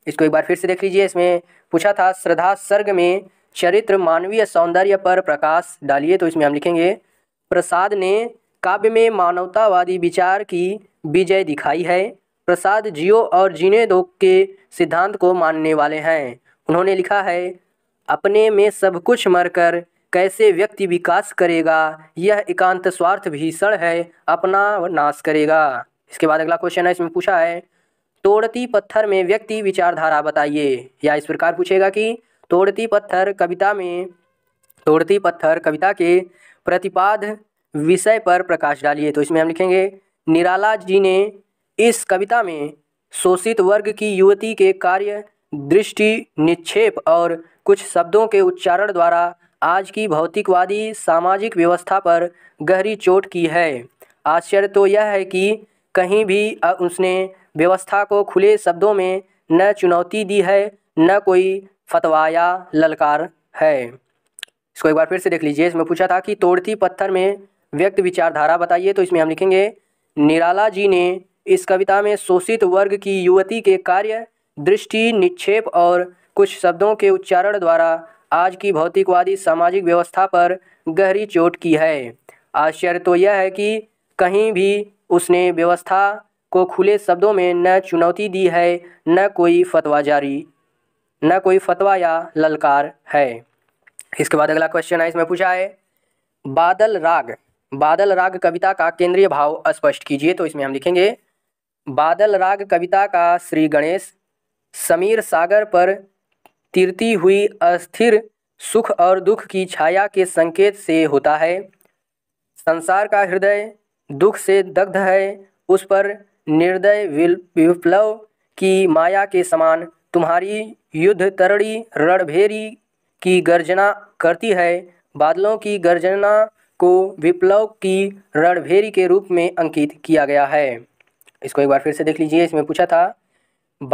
इसको एक बार फिर से देख लीजिए इसमें पूछा था श्रद्धा सर्ग में चरित्र मानवीय सौंदर्य पर प्रकाश डालिए तो इसमें हम लिखेंगे प्रसाद ने काव्य में मानवतावादी विचार की विजय दिखाई है प्रसाद जियो और जीने दो के सिद्धांत को मानने वाले हैं उन्होंने लिखा है अपने में सब कुछ मरकर कैसे व्यक्ति विकास करेगा यह एकांत स्वार्थ भीषण है अपना नाश करेगा इसके बाद अगला क्वेश्चन है इसमें पूछा है तोड़ती पत्थर में व्यक्ति विचारधारा बताइए या इस प्रकार पूछेगा कि तोड़ती पत्थर कविता में तोड़ती पत्थर कविता के प्रतिपाद विषय पर प्रकाश डालिए तो इसमें हम लिखेंगे निराला जी ने इस कविता में शोषित वर्ग की युवती के कार्य दृष्टि निक्षेप और कुछ शब्दों के उच्चारण द्वारा आज की भौतिकवादी सामाजिक व्यवस्था पर गहरी चोट की है आश्चर्य तो यह है कि कहीं भी उसने व्यवस्था को खुले शब्दों में न चुनौती दी है न कोई फतवाया ललकार है इसको एक बार फिर से देख लीजिए इसमें पूछा था कि तोड़ती पत्थर में व्यक्त विचारधारा बताइए तो इसमें हम लिखेंगे निराला जी ने इस कविता में शोषित वर्ग की युवती के कार्य दृष्टि निक्षेप और कुछ शब्दों के उच्चारण द्वारा आज की भौतिकवादी सामाजिक व्यवस्था पर गहरी चोट की है आश्चर्य तो यह है कि कहीं भी उसने व्यवस्था को खुले शब्दों में न चुनौती दी है न कोई फतवा जारी न कोई फतवा या ललकार है इसके बाद अगला क्वेश्चन है इसमें पूछा है बादल राग बादल राग कविता का केंद्रीय भाव स्पष्ट कीजिए तो इसमें हम लिखेंगे बादल राग कविता का श्री गणेश समीर सागर पर तिरती हुई अस्थिर सुख और दुख की छाया के संकेत से होता है संसार का हृदय दुख से दग्ध है उस पर निर्दय विप्लव की माया के समान तुम्हारी युद्ध तरड़ी रणभेरी की गर्जना करती है बादलों की गर्जना को विप्लव की रणभेरी के रूप में अंकित किया गया है इसको एक बार फिर से देख लीजिए इसमें पूछा था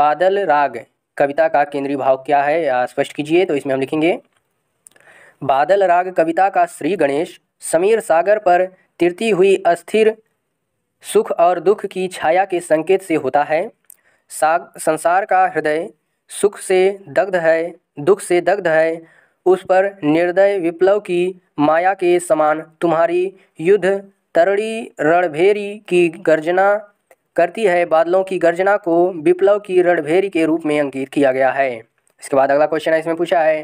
बादल राग कविता का केंद्रीय भाव क्या है स्पष्ट कीजिए तो इसमें हम लिखेंगे बादल राग कविता का श्री गणेश समीर सागर पर तिरती हुई अस्थिर सुख और दुख की छाया के संकेत से होता है साग संसार का हृदय सुख से दग्ध है दुख से दग्ध है उस पर निर्दय विप्लव की माया के समान तुम्हारी युद्ध तरड़ी रणभेरी की गर्जना करती है बादलों की गर्जना को विप्लव की रणभेरी के रूप में अंकित किया गया है इसके बाद अगला क्वेश्चन है इसमें पूछा है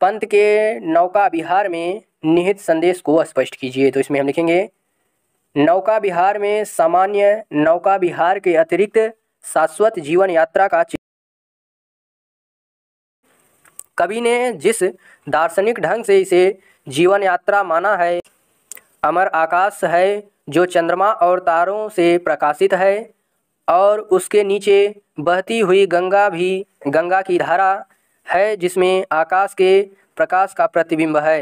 पंत के नौका विहार में निहित संदेश को स्पष्ट कीजिए तो इसमें हम लिखेंगे नौका विहार में सामान्य नौका विहार के अतिरिक्त शाश्वत जीवन यात्रा का कवि ने जिस दार्शनिक ढंग से इसे जीवन यात्रा माना है अमर आकाश है जो चंद्रमा और तारों से प्रकाशित है और उसके नीचे बहती हुई गंगा भी गंगा की धारा है जिसमें आकाश के प्रकाश का प्रतिबिंब है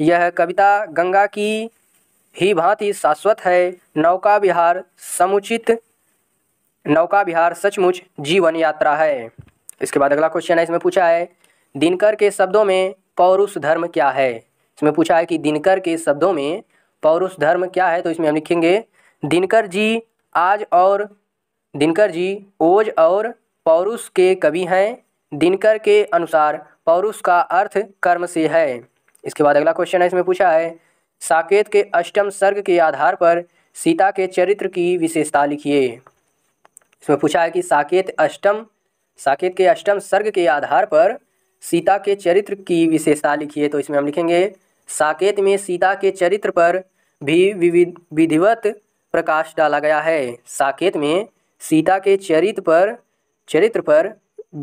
यह कविता गंगा की ही भांति शाश्वत है नौका विहार समुचित नौका विहार सचमुच जीवन यात्रा है इसके बाद अगला क्वेश्चन है इसमें पूछा है दिनकर के शब्दों में पौरुष धर्म क्या है इसमें पूछा है कि दिनकर के शब्दों में पौरुष धर्म क्या है तो इसमें हम लिखेंगे दिनकर जी आज और दिनकर जी ओज और पौरुष के कवि हैं दिनकर के अनुसार पौरुष का अर्थ कर्म से है इसके बाद अगला क्वेश्चन है इसमें पूछा है साकेत के अष्टम सर्ग के आधार पर सीता के चरित्र की विशेषता लिखिए इसमें पूछा है कि साकेत अष्टम साकेत के अष्टम सर्ग के आधार पर सीता के चरित्र की विशेषता लिखिए तो इसमें हम लिखेंगे साकेत में सीता के चरित्र पर भी विधिवत प्रकाश डाला गया है साकेत में सीता के चरित्र पर चरित्र पर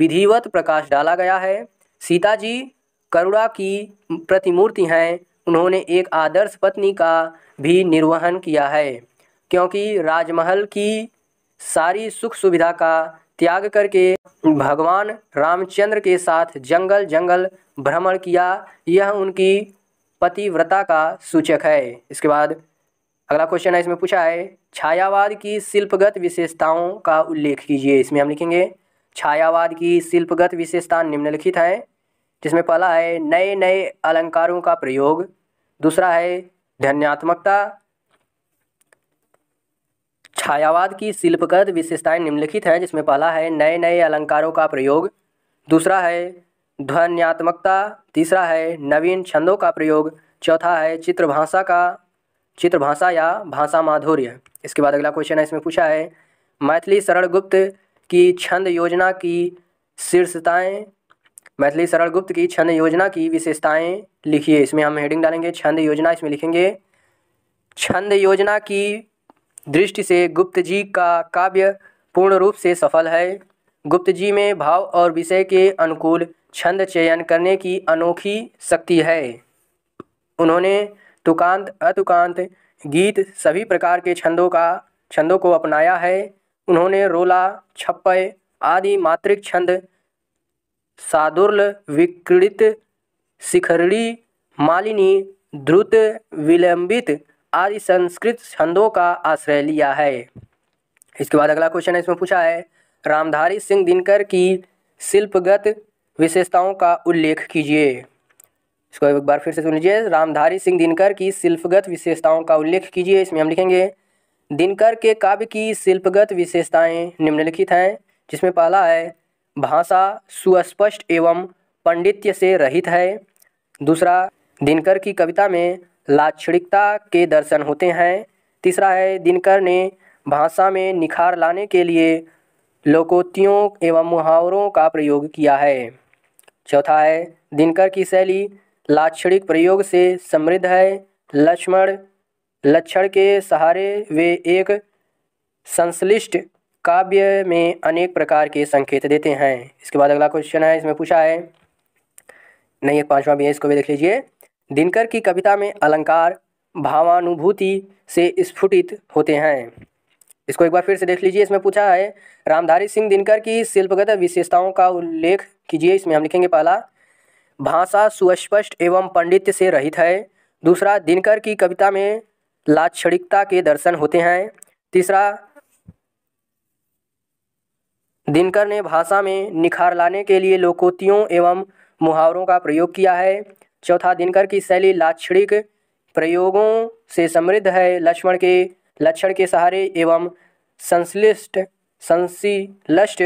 विधिवत प्रकाश डाला गया है सीता जी करुणा की प्रतिमूर्ति हैं उन्होंने एक आदर्श पत्नी का भी निर्वहन किया है क्योंकि राजमहल की सारी सुख सुविधा का त्याग करके भगवान रामचंद्र के साथ जंगल जंगल भ्रमण किया यह उनकी पतिव्रता का सूचक है इसके बाद अगला क्वेश्चन है इसमें पूछा है छायावाद की शिल्पगत विशेषताओं का उल्लेख कीजिए इसमें हम लिखेंगे छायावाद की शिल्पगत विशेषता निम्नलिखित हैं जिसमें पहला है नए नए अलंकारों का प्रयोग दूसरा है ध्यानात्मकता छायावाद की शिल्पगत विशेषताएं निम्नलिखित हैं जिसमें पहला है नए नए अलंकारों का प्रयोग दूसरा है ध्वन्यात्मकता तीसरा है नवीन छंदों का प्रयोग चौथा है चित्रभाषा का चित्रभाषा या भाषा माधुर्य इसके बाद अगला क्वेश्चन है इसमें पूछा है मैथिली शरण गुप्त की छंद योजना की शीर्षताएँ मैथिली सरल गुप्त की छंद योजना की विशेषताएं लिखिए इसमें हम हेडिंग डालेंगे छंद योजना इसमें लिखेंगे छंद योजना की दृष्टि से गुप्त जी का काव्य पूर्ण रूप से सफल है गुप्त जी में भाव और विषय के अनुकूल छंद चयन करने की अनोखी शक्ति है उन्होंने तुकांत अतुकांत गीत सभी प्रकार के छंदों का छंदों को अपनाया है उन्होंने रोला छप्पे आदि मात्रिक छंद सादुर्ल विकृत शिखरणी मालिनी द्रुत विलंबित आदि संस्कृत छंदों का आश्रय लिया है इसके बाद अगला क्वेश्चन है इसमें पूछा है रामधारी सिंह दिनकर की शिल्पगत विशेषताओं का उल्लेख कीजिए इसको एक बार फिर से सुन लीजिए रामधारी सिंह दिनकर की शिल्पगत विशेषताओं का उल्लेख कीजिए इसमें हम लिखेंगे दिनकर के काव्य की शिल्पगत विशेषताएं निम्नलिखित हैं जिसमें पहला है भाषा सुस्पष्ट एवं पंडित्य से रहित है दूसरा दिनकर की कविता में लाक्षणिकता के दर्शन होते हैं तीसरा है दिनकर ने भाषा में निखार लाने के लिए लोकोक्तियों एवं मुहावरों का प्रयोग किया है चौथा है दिनकर की शैली लाक्षणिक प्रयोग से समृद्ध है लक्ष्मण लक्षण के सहारे वे एक संश्लिष्ट काव्य में अनेक प्रकार के संकेत देते हैं इसके बाद अगला क्वेश्चन है इसमें पूछा है नहीं एक पांचवा भी है इसको भी देख लीजिए दिनकर की कविता में अलंकार भावानुभूति से स्फुटित होते हैं इसको एक बार फिर से देख लीजिए इसमें पूछा है रामधारी सिंह दिनकर की शिल्पगत विशेषताओं का उल्लेख कीजिए इसमें हम लिखेंगे पहला भाषा सुस्पष्ट एवं पंडित्य से रहित है दूसरा दिनकर की कविता में लाक्षणिकता के दर्शन होते हैं तीसरा दिनकर ने भाषा में निखार लाने के लिए लोकोतियों एवं मुहावरों का प्रयोग किया है चौथा दिनकर की शैली लाक्षणिक प्रयोगों से समृद्ध है लक्ष्मण के लक्षण के सहारे एवं संश्लिष्ट संशिलष्ट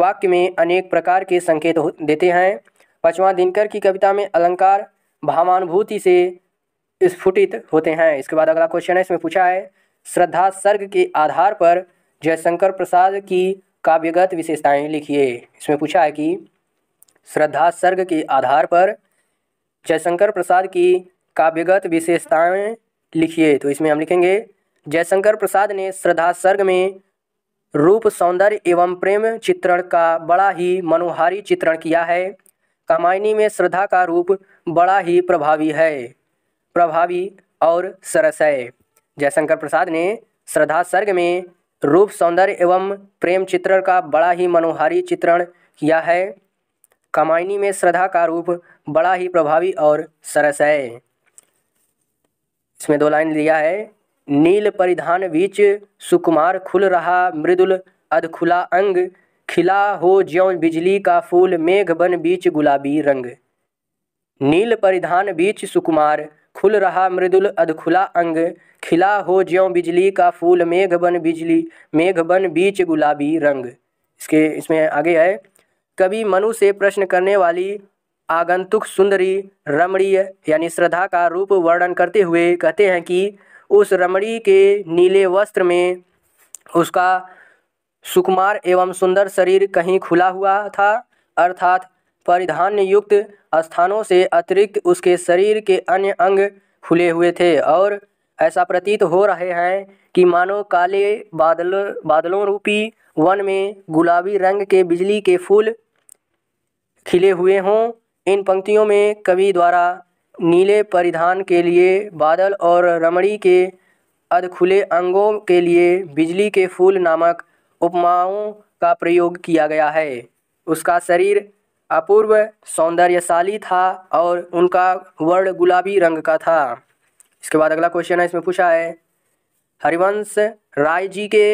वाक्य में अनेक प्रकार के संकेत देते हैं पांचवा दिनकर की कविता में अलंकार भावानुभूति से स्फुटित होते हैं इसके बाद अगला क्वेश्चन है इसमें पूछा है श्रद्धा सर्ग के आधार पर जयशंकर प्रसाद की काव्यगत विशेषताएं लिखिए इसमें पूछा है कि श्रद्धा सर्ग के आधार पर जयशंकर प्रसाद की काव्यगत विशेषताएं लिखिए तो इसमें हम लिखेंगे जयशंकर प्रसाद ने श्रद्धा सर्ग में रूप सौंदर्य एवं प्रेम चित्रण का बड़ा ही मनोहारी चित्रण किया है कामायनी में श्रद्धा का रूप बड़ा ही प्रभावी है प्रभावी और सरस है जयशंकर प्रसाद ने श्रद्धा सर्ग में रूप सौंदर्य एवं प्रेम चित्रण का बड़ा ही मनोहारी चित्रण किया है कमाइनी में श्रद्धा का रूप बड़ा ही प्रभावी और सरस है इसमें दो लाइन लिया है नील परिधान बीच सुकुमार खुल रहा मृदुल अधखुला अंग खिला हो ज्यों बिजली का फूल मेघ बन बीच गुलाबी रंग नील परिधान बीच सुकुमार खुल रहा मृदुल अधखुला अंग खिला हो ज्यो बिजली का फूल मेघ बन बिजली मेघ बन बीच गुलाबी रंग इसके इसमें आगे है कभी मनु से प्रश्न करने वाली आगंतुक सुंदरी रमणीय यानी श्रद्धा का रूप वर्णन करते हुए कहते हैं कि उस रमणी के नीले वस्त्र में उसका सुकुमार एवं सुंदर शरीर कहीं खुला हुआ था अर्थात परिधान युक्त स्थानों से अतिरिक्त उसके शरीर के अन्य अंग खुले हुए थे और ऐसा प्रतीत हो रहे हैं कि मानो काले बादल बादलों रूपी वन में गुलाबी रंग के बिजली के फूल खिले हुए हों इन पंक्तियों में कवि द्वारा नीले परिधान के लिए बादल और रमणी के अधखुले अंगों के लिए बिजली के फूल नामक उपमाओं का प्रयोग किया गया है उसका शरीर अपूर्व सौंदर्यशाली था और उनका वर्ण गुलाबी रंग का था इसके बाद अगला क्वेश्चन है इसमें पूछा है हरिवंश राय जी के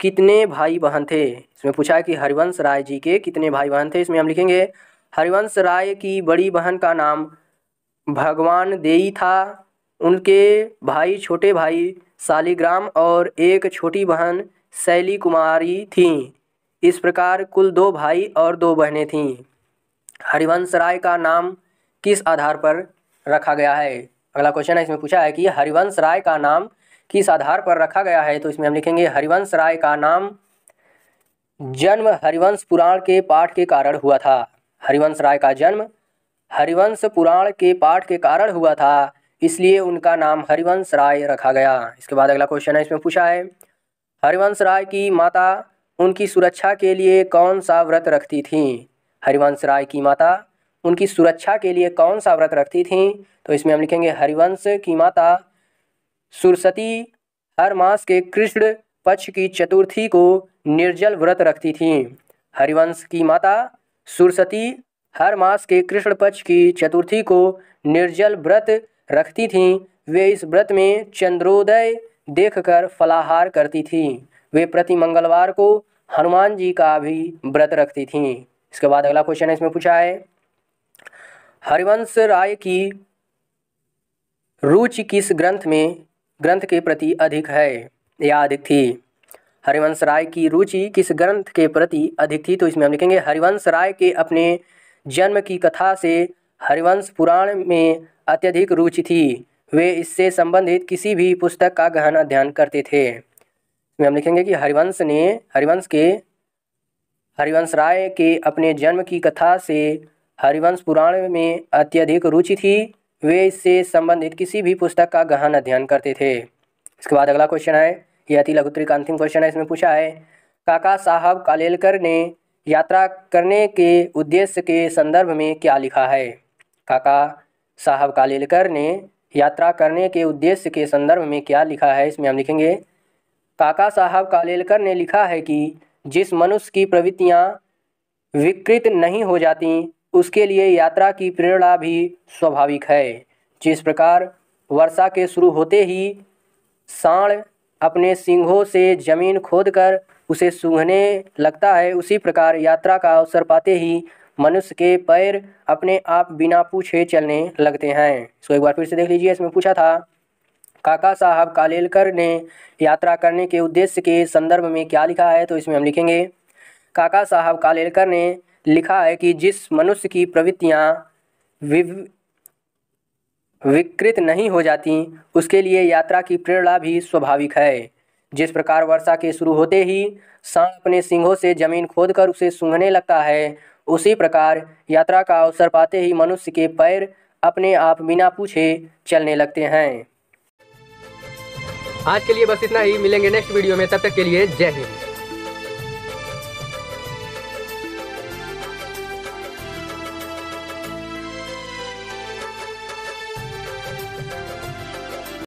कितने भाई बहन थे इसमें पूछा है कि हरिवंश राय जी के कितने भाई बहन थे इसमें हम लिखेंगे हरिवंश राय की बड़ी बहन का नाम भगवान देई था उनके भाई छोटे भाई शालीग्राम और एक छोटी बहन शैली कुमारी थी इस प्रकार कुल दो भाई और दो बहनें थीं हरिवंश राय का नाम किस आधार पर रखा गया है अगला क्वेश्चन है इसमें पूछा है कि हरिवंश राय का नाम किस आधार पर रखा गया है तो इसमें हम लिखेंगे हरिवंश राय का नाम जन्म हरिवंश पुराण के पाठ के कारण हुआ था हरिवंश राय का जन्म हरिवंश पुराण के पाठ के कारण हुआ था इसलिए उनका नाम हरिवंश राय रखा गया इसके बाद अगला क्वेश्चन है इसमें पूछा है हरिवंश राय की माता उनकी सुरक्षा के लिए कौन सा व्रत रखती थी हरिवंश राय की माता उनकी सुरक्षा के लिए कौन सा व्रत रखती थी तो इसमें हम लिखेंगे हरिवंश की माता सुरसती हर मास के कृष्ण पक्ष की चतुर्थी को निर्जल व्रत रखती थी हरिवंश की माता सुरसती हर मास के कृष्ण पक्ष की चतुर्थी को निर्जल व्रत रखती थी वे इस व्रत में चंद्रोदय देखकर फलाहार करती थीं वे प्रति मंगलवार को हनुमान जी का भी व्रत रखती थीं इसके बाद अगला क्वेश्चन है इसमें पूछा है हरिवंश राय की रुचि किस ग्रंथ में ग्रंथ के प्रति अधिक है या अधिक थी हरिवंश राय की रुचि किस ग्रंथ के प्रति अधिक थी तो इसमें हम लिखेंगे हरिवंश राय के अपने जन्म की कथा से हरिवंश पुराण में अत्यधिक रुचि थी वे इससे संबंधित किसी भी पुस्तक का गहन अध्ययन करते थे इसमें हम लिखेंगे कि हरिवंश ने हरिवंश के हरिवंश राय के अपने जन्म की कथा से हरिवंश पुराण में अत्यधिक रुचि थी वे इससे संबंधित किसी भी पुस्तक का गहन अध्ययन करते थे इसके बाद अगला क्वेश्चन है यह अति लघुत्री का अंतिम क्वेश्चन है इसमें पूछा है काका साहब कालेलकर ने यात्रा करने के उद्देश्य के संदर्भ में क्या लिखा है काका साहब कालेलकर ने यात्रा करने के उद्देश्य के संदर्भ में क्या लिखा है इसमें हम लिखेंगे काका साहब कालेलकर ने लिखा है कि जिस मनुष्य की प्रवृत्तियाँ विकृत नहीं हो जाती उसके लिए यात्रा की प्रेरणा भी स्वाभाविक है जिस प्रकार वर्षा के शुरू होते ही सांड अपने सिंहों से जमीन खोदकर उसे सूंघने लगता है उसी प्रकार यात्रा का अवसर पाते ही मनुष्य के पैर अपने आप बिना पूछे चलने लगते हैं इसको एक बार फिर से देख लीजिए इसमें पूछा था काका साहब कालेलकर ने यात्रा करने के उद्देश्य के संदर्भ में क्या लिखा है तो इसमें हम लिखेंगे काका साहब कालेलकर ने लिखा है कि जिस मनुष्य की प्रवृत्तियाँ विकृत नहीं हो जाती उसके लिए यात्रा की प्रेरणा भी स्वाभाविक है जिस प्रकार वर्षा के शुरू होते ही सांप अपने सिंहों से जमीन खोदकर उसे सूंघने लगता है उसी प्रकार यात्रा का अवसर पाते ही मनुष्य के पैर अपने आप बिना पूछे चलने लगते हैं आज के लिए बस इतना ही मिलेंगे नेक्स्ट वीडियो में तब तक के लिए जय हिंद